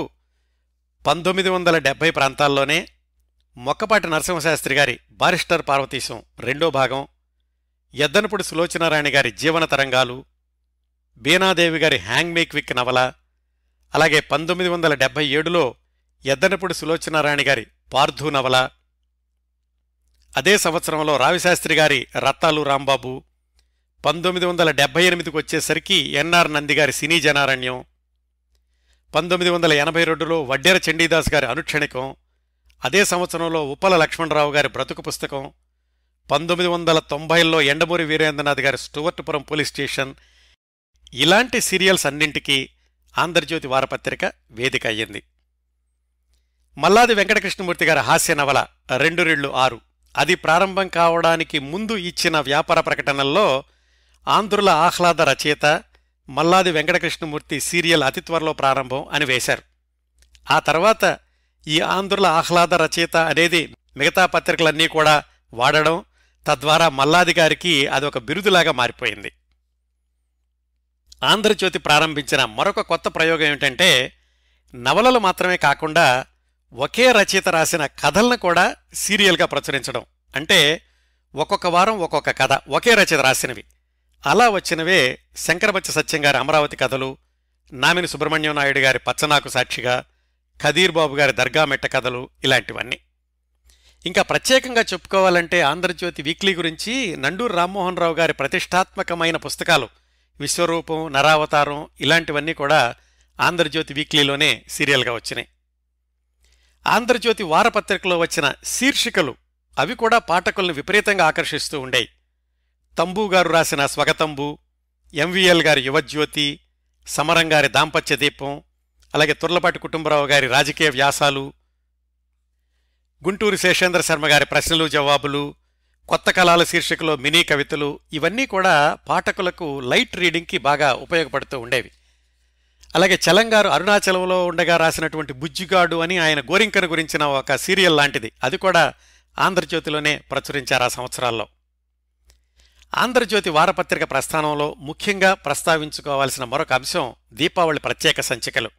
Speaker 1: పంతొమ్మిది వందల డెబ్బై ప్రాంతాల్లోనే మొక్కపాటి నరసింహశాస్త్రి గారి బారిస్టర్ పార్వతీశం రెండో భాగం ఎద్దనపుడు సులోచనారాయణ గారి జీవన తరంగాలు బీనాదేవి గారి హ్యాంగ్ మేక్ విక్ నవల అలాగే పంతొమ్మిది వందల డెబ్బై ఏడులో ఎద్దనపుడు సులోచనారాయణ గారి పార్థు నవల అదే సంవత్సరంలో రావిశాస్త్రి గారి రత్తాలు రాంబాబు పంతొమ్మిది వందల డెబ్బై ఎనిమిదికి వచ్చేసరికి ఎన్ఆర్ నంది గారి సినీ జనారణ్యం పంతొమ్మిది వందల ఎనభై రెండులో వడ్డేర చండీదాస్ గారి అనుక్షణికం అదే సంవత్సరంలో ఉప్పల లక్ష్మణరావు గారి బ్రతుకు పుస్తకం పంతొమ్మిది వందల తొంభైలో ఎండమూరి వీరేంద్రనాథ్ గారి స్టువర్ట్పురం పోలీస్ స్టేషన్ ఇలాంటి సీరియల్స్ అన్నింటికీ ఆంధ్రజ్యోతి వారపత్రిక వేదిక అయ్యింది మల్లాది వెంకటకృష్ణమూర్తి గారి హాస్య నవల రెండు రెళ్ళు ఆరు అది ప్రారంభం కావడానికి ముందు ఇచ్చిన వ్యాపార ప్రకటనల్లో ఆంధ్రుల ఆహ్లాద రచయిత మల్లాది వెంకటకృష్ణమూర్తి సీరియల్ అతి త్వరలో ప్రారంభం అని వేశారు ఆ తర్వాత ఈ ఆంధ్రుల ఆహ్లాద రచయిత అనేది మిగతా పత్రికలన్నీ కూడా వాడడం తద్వారా మల్లాది గారికి అది ఒక బిరుదులాగా మారిపోయింది ఆంధ్రజ్యోతి ప్రారంభించిన మరొక కొత్త ప్రయోగం ఏమిటంటే నవలలు మాత్రమే కాకుండా ఒకే రచయిత రాసిన కథలను కూడా సీరియల్గా ప్రచురించడం అంటే ఒక్కొక్క వారం ఒక్కొక్క కథ ఒకే రచయిత రాసినవి అలా వచ్చినవే శంకరబచ్చ సత్యం గారి అమరావతి కథలు నామిని సుబ్రహ్మణ్యం నాయుడు గారి పచ్చనాకు సాక్షిగా ఖదీర్బాబు గారి దర్గా మెట్ట కథలు ఇలాంటివన్నీ ఇంకా ప్రత్యేకంగా చెప్పుకోవాలంటే ఆంధ్రజ్యోతి వీక్లీ గురించి నండూరు రామ్మోహన్ రావు గారి ప్రతిష్టాత్మకమైన పుస్తకాలు విశ్వరూపం నరావతారం ఇలాంటివన్నీ కూడా ఆంధ్రజ్యోతి వీక్లీలోనే సీరియల్గా వచ్చినాయి ఆంధ్రజ్యోతి వారపత్రికలో వచ్చిన శీర్షికలు అవి కూడా పాఠకుల్ని విపరీతంగా ఆకర్షిస్తూ ఉండేవి తంబూ గారు రాసిన స్వగతంబు ఎంవీఎల్ గారి యువజ్యోతి సమరం గారి దాంపత్య దీపం అలాగే తుర్లపాటి కుటుంబరావు గారి రాజకీయ వ్యాసాలు గుంటూరు శేషేంద్ర శర్మ గారి ప్రశ్నలు జవాబులు కొత్త కళాల శీర్షికలో మినీ కవితలు ఇవన్నీ కూడా పాఠకులకు లైట్ రీడింగ్కి బాగా ఉపయోగపడుతూ ఉండేవి అలాగే చలంగారు అరుణాచలంలో ఉండగా రాసినటువంటి బుజ్జిగాడు అని ఆయన గోరింకను గురించిన ఒక సీరియల్ లాంటిది అది కూడా ఆంధ్రజ్యోతిలోనే ప్రచురించారు ఆ సంవత్సరాల్లో ఆంధ్రజ్యోతి వారపత్రిక ప్రస్థానంలో ముఖ్యంగా ప్రస్తావించుకోవాల్సిన మరొక అంశం దీపావళి ప్రత్యేక సంచికలు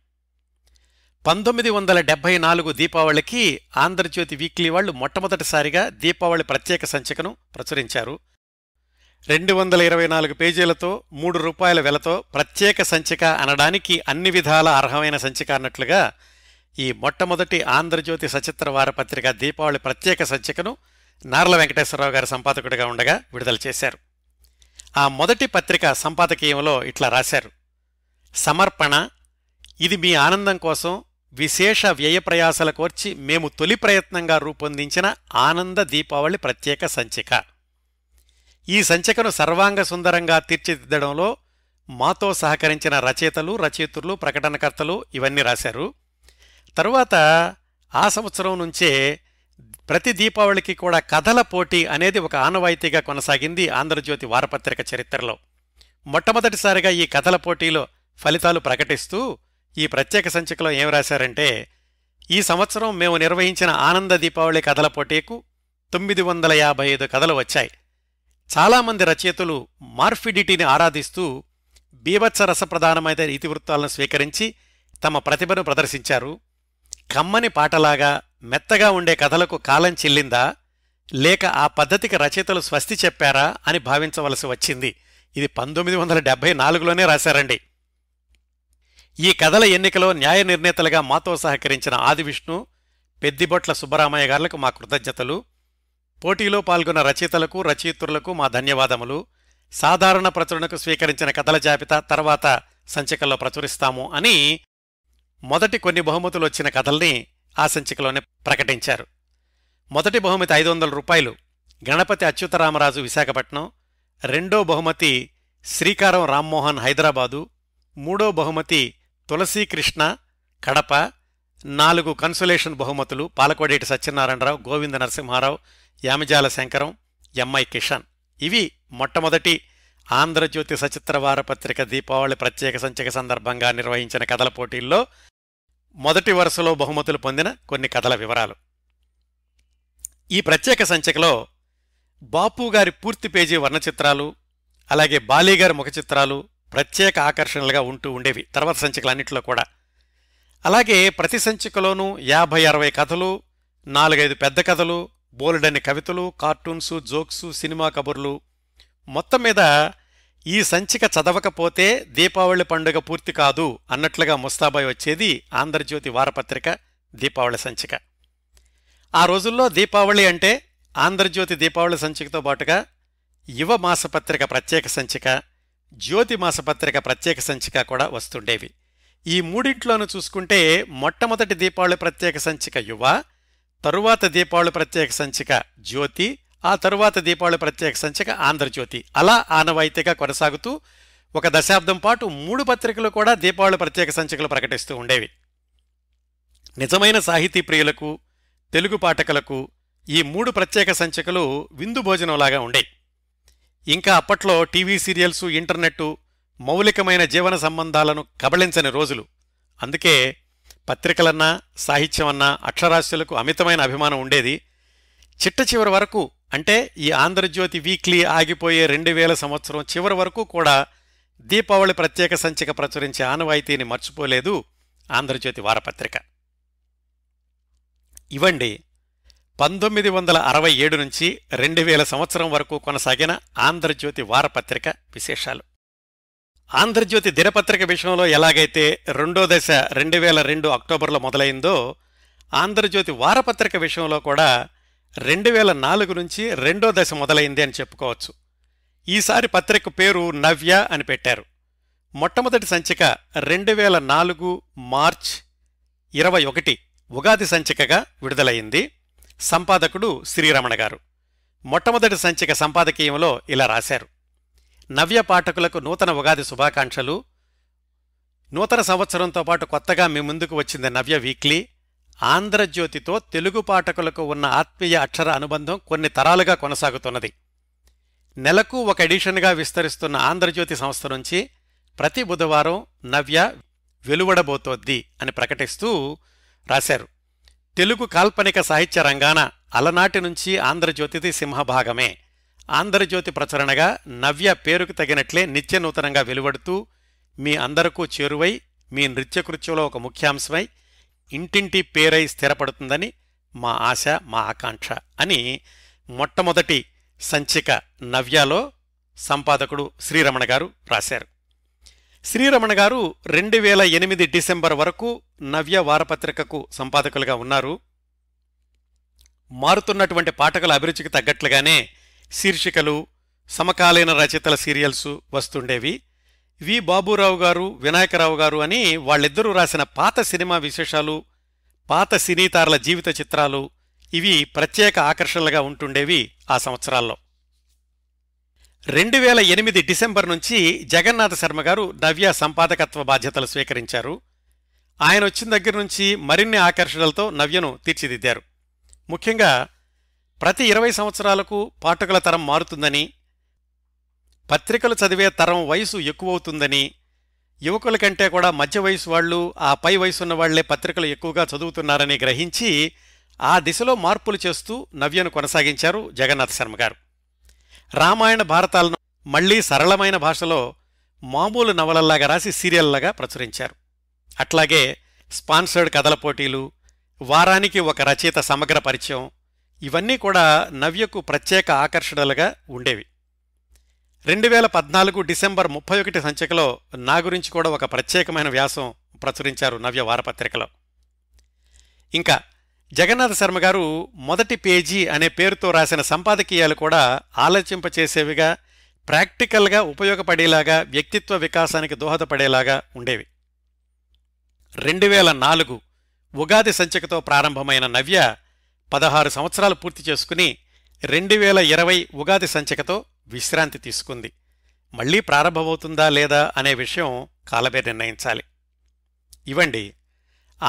Speaker 1: పంతొమ్మిది వందల డెబ్బై నాలుగు దీపావళికి ఆంధ్రజ్యోతి వీక్లీ వాళ్ళు మొట్టమొదటిసారిగా దీపావళి ప్రత్యేక సంచికను ప్రచురించారు రెండు వందల ఇరవై నాలుగు పేజీలతో మూడు రూపాయల వెలతో ప్రత్యేక సంచిక అనడానికి అన్ని విధాల అర్హమైన సంచిక అన్నట్లుగా ఈ మొట్టమొదటి ఆంధ్రజ్యోతి సచిత్ర వారపత్రిక దీపావళి ప్రత్యేక సంచికను నార్ల వెంకటేశ్వరరావు గారి సంపాదకుడిగా ఉండగా విడుదల చేశారు ఆ మొదటి పత్రిక సంపాదకీయంలో ఇట్లా రాశారు సమర్పణ ఇది మీ ఆనందం కోసం విశేష వ్యయ ప్రయాసల కోర్చి మేము తొలి ప్రయత్నంగా రూపొందించిన ఆనంద దీపావళి ప్రత్యేక సంచిక ఈ సంచికను సర్వాంగ సుందరంగా తీర్చిదిద్దడంలో మాతో సహకరించిన రచయితలు రచయితులు ప్రకటనకర్తలు ఇవన్నీ రాశారు తరువాత ఆ సంవత్సరం నుంచే ప్రతి దీపావళికి కూడా కథల పోటీ అనేది ఒక ఆనవాయితీగా కొనసాగింది ఆంధ్రజ్యోతి వారపత్రిక చరిత్రలో మొట్టమొదటిసారిగా ఈ కథల పోటీలో ఫలితాలు ప్రకటిస్తూ ఈ ప్రత్యేక సంచికలో ఏం రాశారంటే ఈ సంవత్సరం మేము నిర్వహించిన ఆనంద దీపావళి కథల పోటీకు తొమ్మిది వందల యాభై ఐదు కథలు వచ్చాయి చాలామంది రచయితలు మార్ఫిడిటీని ఆరాధిస్తూ బీభత్స రసప్రధానమైన ఇతివృత్తాలను స్వీకరించి తమ ప్రతిభను ప్రదర్శించారు కమ్మని పాటలాగా మెత్తగా ఉండే కథలకు కాలం చెల్లిందా లేక ఆ పద్ధతికి రచయితలు స్వస్తి చెప్పారా అని భావించవలసి వచ్చింది ఇది పంతొమ్మిది వందల డెబ్బై నాలుగులోనే రాశారండి ఈ కథల ఎన్నికలో న్యాయ నిర్ణేతలుగా మాతో సహకరించిన ఆదివిష్ణు పెద్దిబొట్ల సుబ్బరామయ్య గారులకు మా కృతజ్ఞతలు పోటీలో పాల్గొన్న రచయితలకు రచయిత్రులకు మా ధన్యవాదములు సాధారణ ప్రచురణకు స్వీకరించిన కథల జాబితా తర్వాత సంచికల్లో ప్రచురిస్తాము అని మొదటి కొన్ని బహుమతులు వచ్చిన కథల్ని ఆ సంచికలోనే ప్రకటించారు మొదటి బహుమతి ఐదు వందల రూపాయలు గణపతి అచ్యుతరామరాజు విశాఖపట్నం రెండో బహుమతి శ్రీకారం రామ్మోహన్ హైదరాబాదు మూడో బహుమతి తులసీకృష్ణ కడప నాలుగు కన్సులేషన్ బహుమతులు పాలకోడేటి సత్యనారాయణరావు గోవింద నరసింహారావు యామజాల శంకరం ఎంఐ కిషన్ ఇవి మొట్టమొదటి ఆంధ్రజ్యోతి సచిత్ర వారపత్రిక దీపావళి ప్రత్యేక సంచిక సందర్భంగా నిర్వహించిన కథల పోటీల్లో మొదటి వరుసలో బహుమతులు పొందిన కొన్ని కథల వివరాలు ఈ ప్రత్యేక సంచికలో బాపు గారి పూర్తి పేజీ వర్ణచిత్రాలు అలాగే బాలీగారి ముఖ చిత్రాలు ప్రత్యేక ఆకర్షణలుగా ఉంటూ ఉండేవి తర్వాత సంచికలన్నింటిలో కూడా అలాగే ప్రతి సంచికలోనూ యాభై అరవై కథలు నాలుగైదు పెద్ద కథలు బోలెడని కవితలు కార్టూన్సు జోక్సు సినిమా కబుర్లు మొత్తం మీద ఈ సంచిక చదవకపోతే దీపావళి పండుగ పూర్తి కాదు అన్నట్లుగా ముస్తాబాయ్ వచ్చేది ఆంధ్రజ్యోతి వారపత్రిక దీపావళి సంచిక ఆ రోజుల్లో దీపావళి అంటే ఆంధ్రజ్యోతి దీపావళి సంచికతో పాటుగా యువ మాసపత్రిక ప్రత్యేక సంచిక జ్యోతి మాసపత్రిక ప్రత్యేక సంచిక కూడా వస్తుండేవి ఈ మూడింట్లోనూ చూసుకుంటే మొట్టమొదటి దీపావళి ప్రత్యేక సంచిక యువ తరువాత దీపావళి ప్రత్యేక సంచిక జ్యోతి ఆ తరువాత దీపావళి ప్రత్యేక సంచిక ఆంధ్రజ్యోతి అలా ఆనవాయితీగా కొనసాగుతూ ఒక దశాబ్దం పాటు మూడు పత్రికలు కూడా దీపావళి ప్రత్యేక సంచికలు ప్రకటిస్తూ ఉండేవి నిజమైన సాహితీ ప్రియులకు తెలుగు పాఠకులకు ఈ మూడు ప్రత్యేక సంచికలు విందు భోజనంలాగా ఉండేవి ఇంకా అప్పట్లో టీవీ సీరియల్సు ఇంటర్నెట్టు మౌలికమైన జీవన సంబంధాలను కబళించని రోజులు అందుకే పత్రికలన్నా సాహిత్యమన్నా అక్షరాస్యులకు అమితమైన అభిమానం ఉండేది చిట్ట చివరి వరకు అంటే ఈ ఆంధ్రజ్యోతి వీక్లీ ఆగిపోయే రెండు వేల సంవత్సరం చివరి వరకు కూడా దీపావళి ప్రత్యేక సంచిక ప్రచురించే ఆనవాయితీని మర్చిపోలేదు ఆంధ్రజ్యోతి వారపత్రిక ఇవ్వండి పంతొమ్మిది వందల అరవై ఏడు నుంచి రెండు వేల సంవత్సరం వరకు కొనసాగిన ఆంధ్రజ్యోతి వారపత్రిక విశేషాలు ఆంధ్రజ్యోతి దినపత్రిక విషయంలో ఎలాగైతే రెండో దశ రెండు వేల రెండు అక్టోబర్లో మొదలైందో ఆంధ్రజ్యోతి వారపత్రిక విషయంలో కూడా రెండు వేల నాలుగు నుంచి రెండో దశ మొదలైంది అని చెప్పుకోవచ్చు ఈసారి పత్రిక పేరు నవ్య అని పెట్టారు మొట్టమొదటి సంచిక రెండు వేల నాలుగు మార్చ్ ఇరవై ఒకటి ఉగాది సంచికగా విడుదలయ్యింది సంపాదకుడు శ్రీరమణ గారు మొట్టమొదటి సంచిక సంపాదకీయంలో ఇలా రాశారు నవ్య పాఠకులకు నూతన ఉగాది శుభాకాంక్షలు నూతన సంవత్సరంతో పాటు కొత్తగా మీ ముందుకు వచ్చింది నవ్య వీక్లీ ఆంధ్రజ్యోతితో తెలుగు పాఠకులకు ఉన్న ఆత్మీయ అక్షర అనుబంధం కొన్ని తరాలుగా కొనసాగుతున్నది నెలకు ఒక ఎడిషన్గా విస్తరిస్తున్న ఆంధ్రజ్యోతి సంస్థ నుంచి ప్రతి బుధవారం నవ్య వెలువడబోతోంది అని ప్రకటిస్తూ రాశారు తెలుగు కాల్పనిక సాహిత్య రంగాన అలనాటి నుంచి ఆంధ్రజ్యోతిది సింహభాగమే ఆంధ్రజ్యోతి ప్రచురణగా నవ్య పేరుకు తగినట్లే నిత్య నూతనంగా వెలువడుతూ మీ అందరకు చేరువై మీ నృత్యకృత్యంలో ఒక ముఖ్యాంశమై ఇంటింటి పేరై స్థిరపడుతుందని మా ఆశ మా ఆకాంక్ష అని మొట్టమొదటి సంచిక నవ్యాలో సంపాదకుడు శ్రీరమణ గారు రాశారు శ్రీరమణ గారు రెండు వేల ఎనిమిది డిసెంబర్ వరకు నవ్య వారపత్రికకు సంపాదకులుగా ఉన్నారు మారుతున్నటువంటి పాఠకుల అభిరుచికి తగ్గట్లుగానే శీర్షికలు సమకాలీన రచయితల సీరియల్స్ వస్తుండేవి వి బాబురావు గారు వినాయకరావు గారు అని వాళ్ళిద్దరూ రాసిన పాత సినిమా విశేషాలు పాత సినీతారుల జీవిత చిత్రాలు ఇవి ప్రత్యేక ఆకర్షణలుగా ఉంటుండేవి ఆ సంవత్సరాల్లో రెండు వేల ఎనిమిది డిసెంబర్ నుంచి జగన్నాథ శర్మ గారు నవ్య సంపాదకత్వ బాధ్యతలు స్వీకరించారు ఆయన వచ్చిన దగ్గర నుంచి మరిన్ని ఆకర్షణలతో నవ్యను తీర్చిదిద్దారు ముఖ్యంగా ప్రతి ఇరవై సంవత్సరాలకు పాఠకుల తరం మారుతుందని పత్రికలు చదివే తరం వయసు ఎక్కువవుతుందని యువకుల కంటే కూడా మధ్య వయసు వాళ్ళు ఆ పై వయసున్న వాళ్లే పత్రికలు ఎక్కువగా చదువుతున్నారని గ్రహించి ఆ దిశలో మార్పులు చేస్తూ నవ్యను కొనసాగించారు జగన్నాథ్ శర్మ గారు రామాయణ భారతాలను మళ్లీ సరళమైన భాషలో మామూలు నవలల్లాగా రాసి సీరియల్లాగా ప్రచురించారు అట్లాగే స్పాన్సర్డ్ కథల పోటీలు వారానికి ఒక రచయిత సమగ్ర పరిచయం ఇవన్నీ కూడా నవ్యకు ప్రత్యేక ఆకర్షణలుగా ఉండేవి రెండు వేల పద్నాలుగు డిసెంబర్ ముప్పై ఒకటి సంచికలో నా గురించి కూడా ఒక ప్రత్యేకమైన వ్యాసం ప్రచురించారు నవ్య వారపత్రికలో ఇంకా జగన్నాథ శర్మ గారు మొదటి పేజీ అనే పేరుతో రాసిన సంపాదకీయాలు కూడా ఆలోచింపచేసేవిగా ప్రాక్టికల్గా ఉపయోగపడేలాగా వ్యక్తిత్వ వికాసానికి దోహదపడేలాగా ఉండేవి రెండు వేల నాలుగు ఉగాది సంచికతో ప్రారంభమైన నవ్య పదహారు సంవత్సరాలు పూర్తి చేసుకుని రెండు వేల ఇరవై ఉగాది సంచికతో విశ్రాంతి తీసుకుంది మళ్లీ ప్రారంభమవుతుందా లేదా అనే విషయం కాలమే నిర్ణయించాలి ఇవ్వండి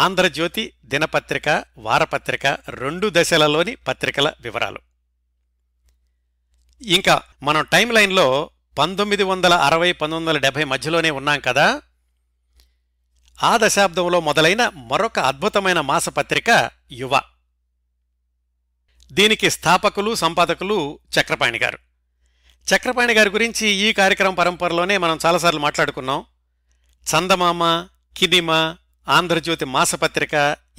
Speaker 1: ఆంధ్రజ్యోతి దినపత్రిక వారపత్రిక రెండు దశలలోని పత్రికల వివరాలు ఇంకా మనం టైం లైన్లో పంతొమ్మిది వందల అరవై పంతొమ్మిది వందల డెబ్బై మధ్యలోనే ఉన్నాం కదా ఆ దశాబ్దంలో మొదలైన మరొక అద్భుతమైన మాసపత్రిక యువ దీనికి స్థాపకులు సంపాదకులు చక్రపాణి గారు చక్రపాణి గారి గురించి ఈ కార్యక్రమ పరంపరలోనే మనం చాలాసార్లు మాట్లాడుకున్నాం చందమామ కినిమ ఆంధ్రజ్యోతి మాసపత్రిక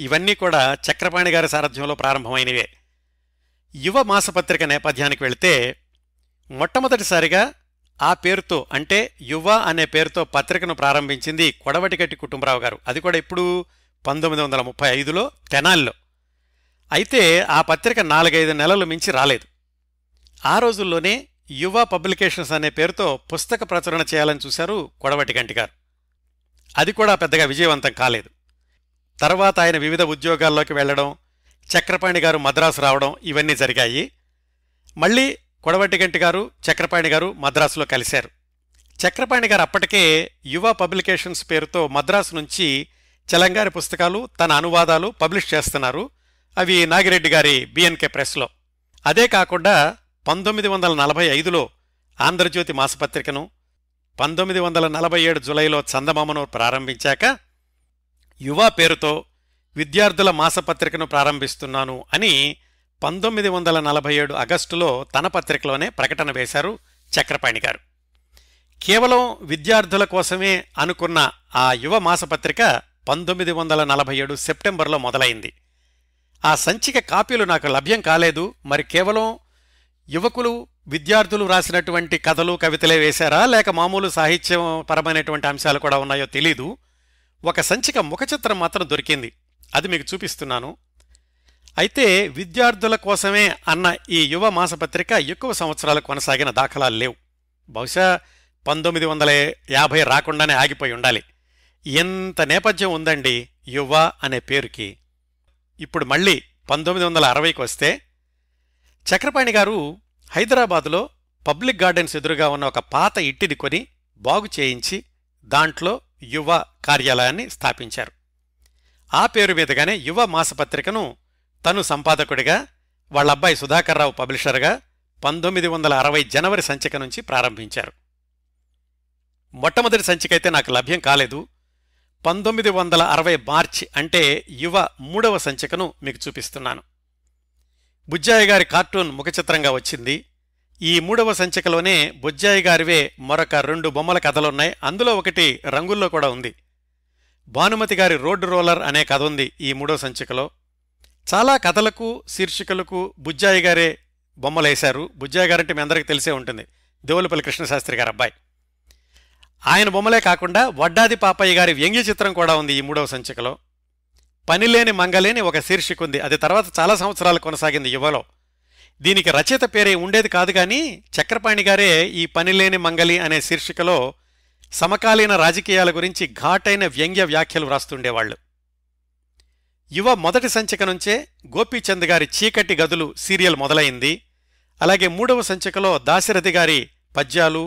Speaker 1: ఇవన్నీ కూడా చక్రపాణి గారి సారథ్యంలో ప్రారంభమైనవే యువ మాసపత్రిక నేపథ్యానికి వెళితే మొట్టమొదటిసారిగా ఆ పేరుతో అంటే యువ అనే పేరుతో పత్రికను ప్రారంభించింది కొడవటిగట్టి కుటుంబరావు గారు అది కూడా ఇప్పుడు పంతొమ్మిది వందల ముప్పై ఐదులో తెనాల్లో అయితే ఆ పత్రిక నాలుగైదు నెలలు మించి రాలేదు ఆ రోజుల్లోనే యువ పబ్లికేషన్స్ అనే పేరుతో పుస్తక ప్రచురణ చేయాలని చూశారు కొడవటి గారు అది కూడా పెద్దగా విజయవంతం కాలేదు తర్వాత ఆయన వివిధ ఉద్యోగాల్లోకి వెళ్లడం చక్రపాణి గారు మద్రాసు రావడం ఇవన్నీ జరిగాయి మళ్ళీ గంటి గారు చక్రపాణి గారు మద్రాసులో కలిశారు చక్రపాణి గారు అప్పటికే యువ పబ్లికేషన్స్ పేరుతో మద్రాసు నుంచి చలంగారి పుస్తకాలు తన అనువాదాలు పబ్లిష్ చేస్తున్నారు అవి నాగిరెడ్డి గారి బిఎన్కే ప్రెస్లో అదే కాకుండా పంతొమ్మిది వందల నలభై ఐదులో ఆంధ్రజ్యోతి మాసపత్రికను పంతొమ్మిది వందల నలభై ఏడు జులైలో చందమామను ప్రారంభించాక యువ పేరుతో విద్యార్థుల మాసపత్రికను ప్రారంభిస్తున్నాను అని పంతొమ్మిది వందల నలభై ఏడు ఆగస్టులో తన పత్రికలోనే ప్రకటన వేశారు చక్రపాణి గారు కేవలం విద్యార్థుల కోసమే అనుకున్న ఆ యువ మాసపత్రిక పంతొమ్మిది వందల నలభై ఏడు సెప్టెంబర్లో మొదలైంది ఆ సంచిక కాపీలు నాకు లభ్యం కాలేదు మరి కేవలం యువకులు విద్యార్థులు రాసినటువంటి కథలు కవితలే వేశారా లేక మామూలు సాహిత్యం పరమైనటువంటి అంశాలు కూడా ఉన్నాయో తెలీదు ఒక సంచిక ముఖచిత్రం మాత్రం దొరికింది అది మీకు చూపిస్తున్నాను అయితే విద్యార్థుల కోసమే అన్న ఈ యువ మాసపత్రిక ఎక్కువ సంవత్సరాలు కొనసాగిన దాఖలాలు లేవు బహుశా పంతొమ్మిది వందల యాభై రాకుండానే ఆగిపోయి ఉండాలి ఎంత నేపథ్యం ఉందండి యువ అనే పేరుకి ఇప్పుడు మళ్ళీ పంతొమ్మిది వందల అరవైకి వస్తే చక్రపాణి గారు హైదరాబాదులో పబ్లిక్ గార్డెన్స్ ఎదురుగా ఉన్న ఒక పాత ఇట్టిది కొని బాగు చేయించి దాంట్లో యువ కార్యాలయాన్ని స్థాపించారు ఆ పేరు మీదుగానే యువ మాసపత్రికను తను సంపాదకుడిగా వాళ్ళ అబ్బాయి సుధాకర్రావు పబ్లిషర్గా పంతొమ్మిది వందల అరవై జనవరి సంచిక నుంచి ప్రారంభించారు మొట్టమొదటి సంచికైతే నాకు లభ్యం కాలేదు పంతొమ్మిది వందల అరవై మార్చి అంటే యువ మూడవ సంచికను మీకు చూపిస్తున్నాను బుజ్జాయి గారి కార్టూన్ ముఖచిత్రంగా వచ్చింది ఈ మూడవ సంచికలోనే బుజ్జాయి గారివే మరొక రెండు బొమ్మల కథలున్నాయి అందులో ఒకటి రంగుల్లో కూడా ఉంది భానుమతి గారి రోడ్డు రోలర్ అనే కథ ఉంది ఈ మూడవ సంచికలో చాలా కథలకు శీర్షికలకు బుజ్జాయి గారే బొమ్మలేశారు బుజ్జాయి గారంటే మీ అందరికీ తెలిసే ఉంటుంది దేవులపల్లి కృష్ణశాస్త్రి గారు అబ్బాయి ఆయన బొమ్మలే కాకుండా వడ్డాది పాపయ్య గారి వ్యంగ్య చిత్రం కూడా ఉంది ఈ మూడవ సంచికలో పనిలేని మంగలేని ఒక శీర్షిక ఉంది అది తర్వాత చాలా సంవత్సరాలు కొనసాగింది యువలో దీనికి రచయిత పేరే ఉండేది కాదు కానీ చక్రపాణి గారే ఈ పనిలేని మంగలి అనే శీర్షికలో సమకాలీన రాజకీయాల గురించి ఘాటైన వ్యంగ్య వ్యాఖ్యలు వ్రాస్తుండేవాళ్లు యువ మొదటి సంచిక నుంచే గోపీచంద్ గారి చీకటి గదులు సీరియల్ మొదలైంది అలాగే మూడవ సంచికలో దాశరథి గారి పద్యాలు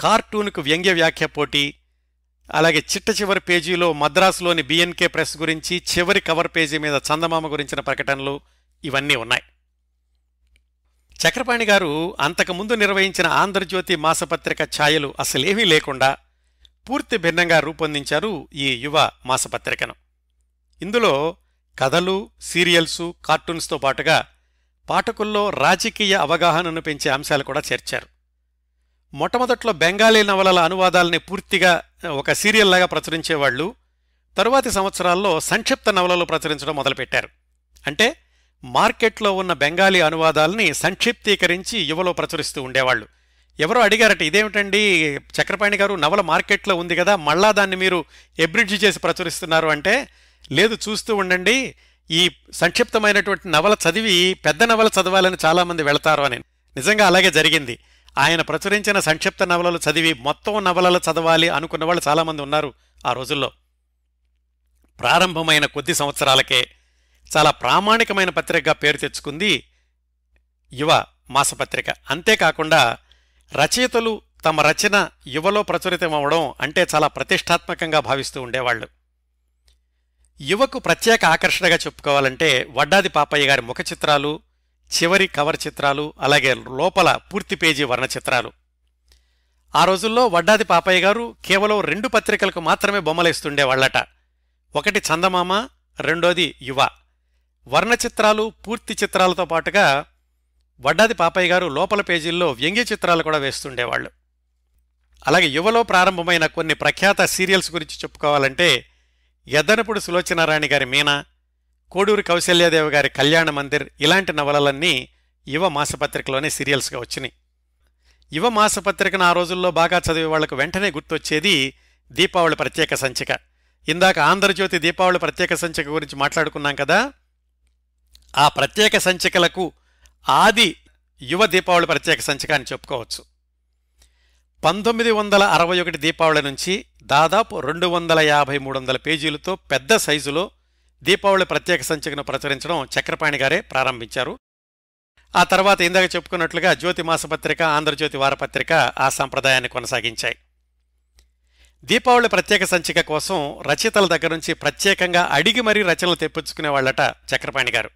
Speaker 1: కార్టూన్కు వ్యంగ్య వ్యాఖ్య పోటీ అలాగే చిట్ట చివరి పేజీలో మద్రాసులోని బిఎన్కే ప్రెస్ గురించి చివరి కవర్ పేజీ మీద చందమామ గురించిన ప్రకటనలు ఇవన్నీ ఉన్నాయి చక్రపాణి గారు అంతకుముందు నిర్వహించిన ఆంధ్రజ్యోతి మాసపత్రిక ఛాయలు అసలేమీ లేకుండా పూర్తి భిన్నంగా రూపొందించారు ఈ యువ మాసపత్రికను ఇందులో కథలు సీరియల్సు కార్టూన్స్తో పాటుగా పాఠకుల్లో రాజకీయ అవగాహనను పెంచే అంశాలు కూడా చేర్చారు మొట్టమొదట్లో బెంగాలీ నవలల అనువాదాలని పూర్తిగా ఒక సీరియల్లాగా లాగా ప్రచురించేవాళ్ళు తరువాతి సంవత్సరాల్లో సంక్షిప్త నవలలు ప్రచురించడం మొదలుపెట్టారు అంటే మార్కెట్లో ఉన్న బెంగాలీ అనువాదాలని సంక్షిప్తీకరించి యువలో ప్రచురిస్తూ ఉండేవాళ్ళు ఎవరో అడిగారట ఇదేమిటండి చక్రపాణి గారు నవల మార్కెట్లో ఉంది కదా మళ్ళా దాన్ని మీరు ఎబ్రిడ్జ్ చేసి ప్రచురిస్తున్నారు అంటే లేదు చూస్తూ ఉండండి ఈ సంక్షిప్తమైనటువంటి నవల చదివి పెద్ద నవల చదవాలని చాలామంది వెళతారు అని నిజంగా అలాగే జరిగింది ఆయన ప్రచురించిన సంక్షిప్త నవలలు చదివి మొత్తం నవలలు చదవాలి అనుకున్న వాళ్ళు చాలామంది ఉన్నారు ఆ రోజుల్లో ప్రారంభమైన కొద్ది సంవత్సరాలకే చాలా ప్రామాణికమైన పత్రికగా పేరు తెచ్చుకుంది యువ మాసపత్రిక అంతేకాకుండా రచయితలు తమ రచన యువలో ప్రచురితమవడం అంటే చాలా ప్రతిష్టాత్మకంగా భావిస్తూ ఉండేవాళ్ళు యువకు ప్రత్యేక ఆకర్షణగా చెప్పుకోవాలంటే వడ్డాది పాపయ్య గారి ముఖ చిత్రాలు చివరి కవర్ చిత్రాలు అలాగే లోపల పూర్తి పేజీ వర్ణ చిత్రాలు ఆ రోజుల్లో వడ్డాది పాపయ్య గారు కేవలం రెండు పత్రికలకు మాత్రమే బొమ్మలేస్తుండేవాళ్లట ఒకటి చందమామ రెండోది యువ వర్ణ చిత్రాలు పూర్తి చిత్రాలతో పాటుగా వడ్డాది పాపయ్య గారు లోపల పేజీల్లో వ్యంగ్య చిత్రాలు కూడా వేస్తుండేవాళ్ళు అలాగే యువలో ప్రారంభమైన కొన్ని ప్రఖ్యాత సీరియల్స్ గురించి చెప్పుకోవాలంటే ఎద్దనపుడు సులోచనారాణి గారి మీనా కోడూరు కౌశల్యాదేవి గారి కళ్యాణ మందిర్ ఇలాంటి నవలలన్నీ యువ మాసపత్రికలోనే సీరియల్స్గా వచ్చినాయి యువ మాసపత్రికను ఆ రోజుల్లో బాగా చదివే వాళ్లకు వెంటనే గుర్తొచ్చేది దీపావళి ప్రత్యేక సంచిక ఇందాక ఆంధ్రజ్యోతి దీపావళి ప్రత్యేక సంచిక గురించి మాట్లాడుకున్నాం కదా ఆ ప్రత్యేక సంచికలకు ఆది యువ దీపావళి ప్రత్యేక సంచిక అని చెప్పుకోవచ్చు పంతొమ్మిది వందల అరవై ఒకటి దీపావళి నుంచి దాదాపు రెండు వందల యాభై మూడు వందల పేజీలతో పెద్ద సైజులో దీపావళి ప్రత్యేక సంచికను ప్రచురించడం చక్రపాణి గారే ప్రారంభించారు ఆ తర్వాత ఇందాక చెప్పుకున్నట్లుగా జ్యోతి మాసపత్రిక ఆంధ్రజ్యోతి వారపత్రిక ఆ సంప్రదాయాన్ని కొనసాగించాయి దీపావళి ప్రత్యేక సంచిక కోసం రచయితల దగ్గర నుంచి ప్రత్యేకంగా అడిగి మరీ రచనలు తెప్పించుకునేవాళ్లట చక్రపాణి గారు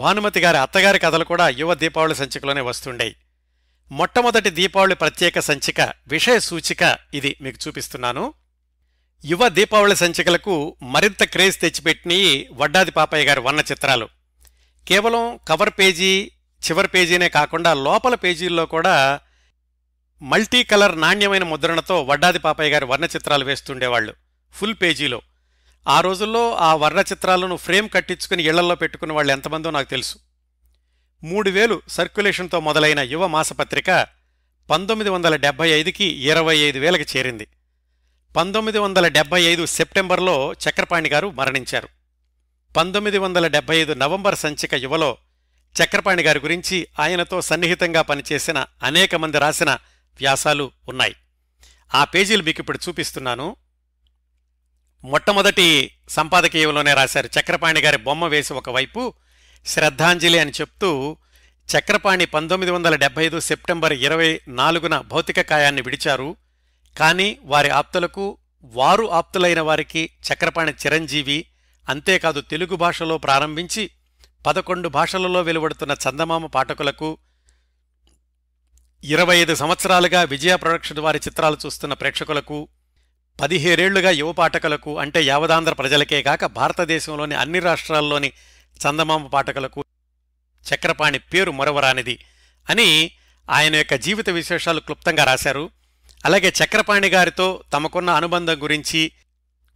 Speaker 1: భానుమతి గారి అత్తగారి కథలు కూడా యువ దీపావళి సంచికలోనే వస్తుండేవి మొట్టమొదటి దీపావళి ప్రత్యేక సంచిక విషయ సూచిక ఇది మీకు చూపిస్తున్నాను యువ దీపావళి సంచికలకు మరింత క్రేజ్ తెచ్చిపెట్టినవి వడ్డాది పాపయ్య గారి వన్న చిత్రాలు కేవలం కవర్ పేజీ చివరి పేజీనే కాకుండా లోపల పేజీల్లో కూడా మల్టీ కలర్ నాణ్యమైన ముద్రణతో వడ్డాది పాపయ్య గారి వర్ణ చిత్రాలు వేస్తుండేవాళ్ళు ఫుల్ పేజీలో ఆ రోజుల్లో ఆ వర్ణ చిత్రాలను ఫ్రేమ్ కట్టించుకుని ఇళ్లలో పెట్టుకున్న వాళ్ళు ఎంతమందో నాకు తెలుసు మూడు వేలు సర్క్యులేషన్తో మొదలైన యువ మాసపత్రిక పంతొమ్మిది వందల డెబ్బై ఐదుకి ఇరవై ఐదు వేలకు చేరింది పంతొమ్మిది వందల డెబ్బై ఐదు సెప్టెంబర్లో చక్రపాణి గారు మరణించారు పంతొమ్మిది వందల డెబ్బై ఐదు నవంబర్ సంచిక యువలో చక్రపాణి గారి గురించి ఆయనతో సన్నిహితంగా పనిచేసిన అనేక మంది రాసిన వ్యాసాలు ఉన్నాయి ఆ పేజీలు మీకు ఇప్పుడు చూపిస్తున్నాను మొట్టమొదటి సంపాదకీయంలోనే రాశారు చక్రపాణి గారి బొమ్మ వేసి ఒకవైపు శ్రద్ధాంజలి అని చెప్తూ చక్రపాణి పంతొమ్మిది వందల డెబ్బై ఐదు సెప్టెంబర్ ఇరవై నాలుగున భౌతిక కాయాన్ని విడిచారు కానీ వారి ఆప్తులకు వారు ఆప్తులైన వారికి చక్రపాణి చిరంజీవి అంతేకాదు తెలుగు భాషలో ప్రారంభించి పదకొండు భాషలలో వెలువడుతున్న చందమామ పాఠకులకు ఇరవై ఐదు సంవత్సరాలుగా విజయ ప్రొడక్షన్ వారి చిత్రాలు చూస్తున్న ప్రేక్షకులకు పదిహేడేళ్లుగా యువ పాఠకులకు అంటే యావదాంధ్ర ప్రజలకే కాక భారతదేశంలోని అన్ని రాష్ట్రాల్లోని చందమామ పాఠకులకు చక్రపాణి పేరు మరొవరానిది అని ఆయన యొక్క జీవిత విశేషాలు క్లుప్తంగా రాశారు అలాగే చక్రపాణి గారితో తమకున్న అనుబంధం గురించి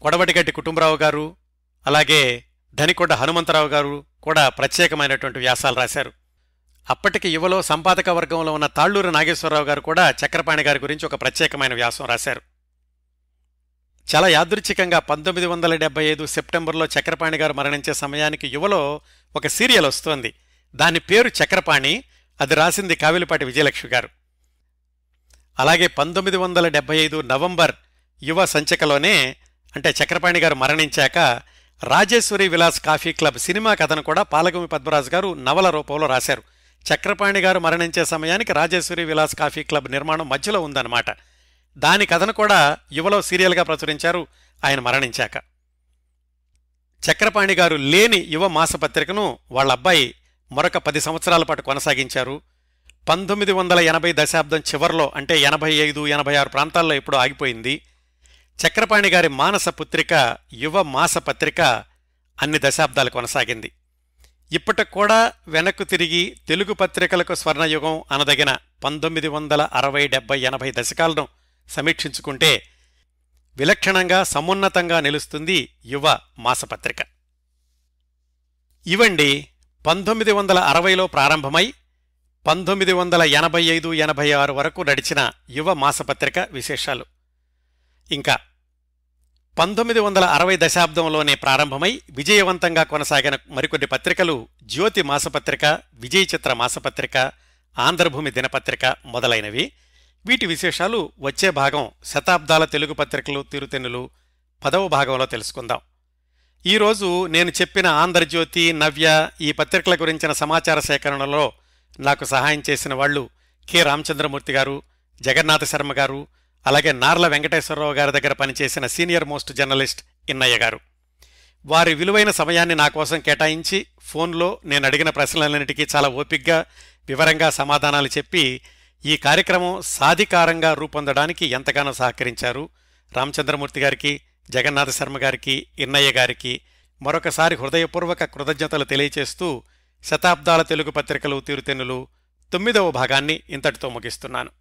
Speaker 1: కొడవటిగడ్డి కుటుంబరావు గారు అలాగే ధనికొండ హనుమంతరావు గారు కూడా ప్రత్యేకమైనటువంటి వ్యాసాలు రాశారు అప్పటికి యువలో సంపాదక వర్గంలో ఉన్న తాళ్లూరు నాగేశ్వరరావు గారు కూడా చక్రపాణి గారి గురించి ఒక ప్రత్యేకమైన వ్యాసం రాశారు చాలా యాదృచ్ఛికంగా పంతొమ్మిది వందల డెబ్బై ఐదు సెప్టెంబర్లో చక్రపాణి గారు మరణించే సమయానికి యువలో ఒక సీరియల్ వస్తోంది దాని పేరు చక్రపాణి అది రాసింది కావిలిపాటి విజయలక్ష్మి గారు అలాగే పంతొమ్మిది వందల డెబ్బై ఐదు నవంబర్ యువ సంచికలోనే అంటే చక్రపాణి గారు మరణించాక Rajeswari Vilas coffee club cinema కథను కూడా పాలగుమి పద్మరాజు గారు నవల రూపంలో రాశారు చక్రపాణి గారు మరణించే సమయానికి రాజేశ్వరి విలాస్ కాఫీ క్లబ్ నిర్మాణం మధ్యలో ఉందన్నమాట దాని కథను కూడా యువలో సీరియల్గా ప్రచురించారు ఆయన మరణించాక చక్రపాణి గారు లేని యువ మాసపత్రికను వాళ్ళ అబ్బాయి మరొక పది సంవత్సరాల పాటు కొనసాగించారు పంతొమ్మిది వందల ఎనభై దశాబ్దం చివరిలో అంటే ఎనభై ఐదు ఎనభై ఆరు ప్రాంతాల్లో ఇప్పుడు ఆగిపోయింది చక్రపాణి గారి మానస పుత్రిక యువ మాస పత్రిక అన్ని దశాబ్దాలు కొనసాగింది ఇప్పటికి కూడా వెనక్కు తిరిగి తెలుగు పత్రికలకు స్వర్ణయుగం అనదగిన పంతొమ్మిది వందల అరవై డెబ్బై ఎనభై దశకాలను సమీక్షించుకుంటే విలక్షణంగా సమున్నతంగా నిలుస్తుంది యువ మాసపత్రిక ఇవండి పంతొమ్మిది వందల అరవైలో ప్రారంభమై పంతొమ్మిది వందల ఎనభై ఐదు ఎనభై ఆరు వరకు నడిచిన యువ మాసపత్రిక విశేషాలు ఇంకా పంతొమ్మిది వందల అరవై దశాబ్దంలోనే ప్రారంభమై విజయవంతంగా కొనసాగిన మరికొన్ని పత్రికలు జ్యోతి మాసపత్రిక విజయ చిత్ర మాసపత్రిక ఆంధ్రభూమి దినపత్రిక మొదలైనవి వీటి విశేషాలు వచ్చే భాగం శతాబ్దాల తెలుగు పత్రికలు తిరుతెన్నులు పదవ భాగంలో తెలుసుకుందాం ఈరోజు నేను చెప్పిన ఆంధ్రజ్యోతి నవ్య ఈ పత్రికల గురించిన సమాచార సేకరణలో నాకు సహాయం చేసిన వాళ్ళు కె రామచంద్రమూర్తి గారు జగన్నాథ శర్మ గారు అలాగే నార్ల వెంకటేశ్వరరావు గారి దగ్గర పనిచేసిన సీనియర్ మోస్ట్ జర్నలిస్ట్ ఇన్నయ్య గారు వారి విలువైన సమయాన్ని నా కోసం కేటాయించి ఫోన్లో నేను అడిగిన ప్రశ్నలన్నిటికీ చాలా ఓపిగ్గా వివరంగా సమాధానాలు చెప్పి ఈ కార్యక్రమం సాధికారంగా రూపొందడానికి ఎంతగానో సహకరించారు రామచంద్రమూర్తి గారికి జగన్నాథ శర్మ గారికి ఇన్నయ్య గారికి మరొకసారి హృదయపూర్వక కృతజ్ఞతలు తెలియచేస్తూ శతాబ్దాల తెలుగు పత్రికలు తీరుతెన్నులు తొమ్మిదవ భాగాన్ని ఇంతటితో ముగిస్తున్నాను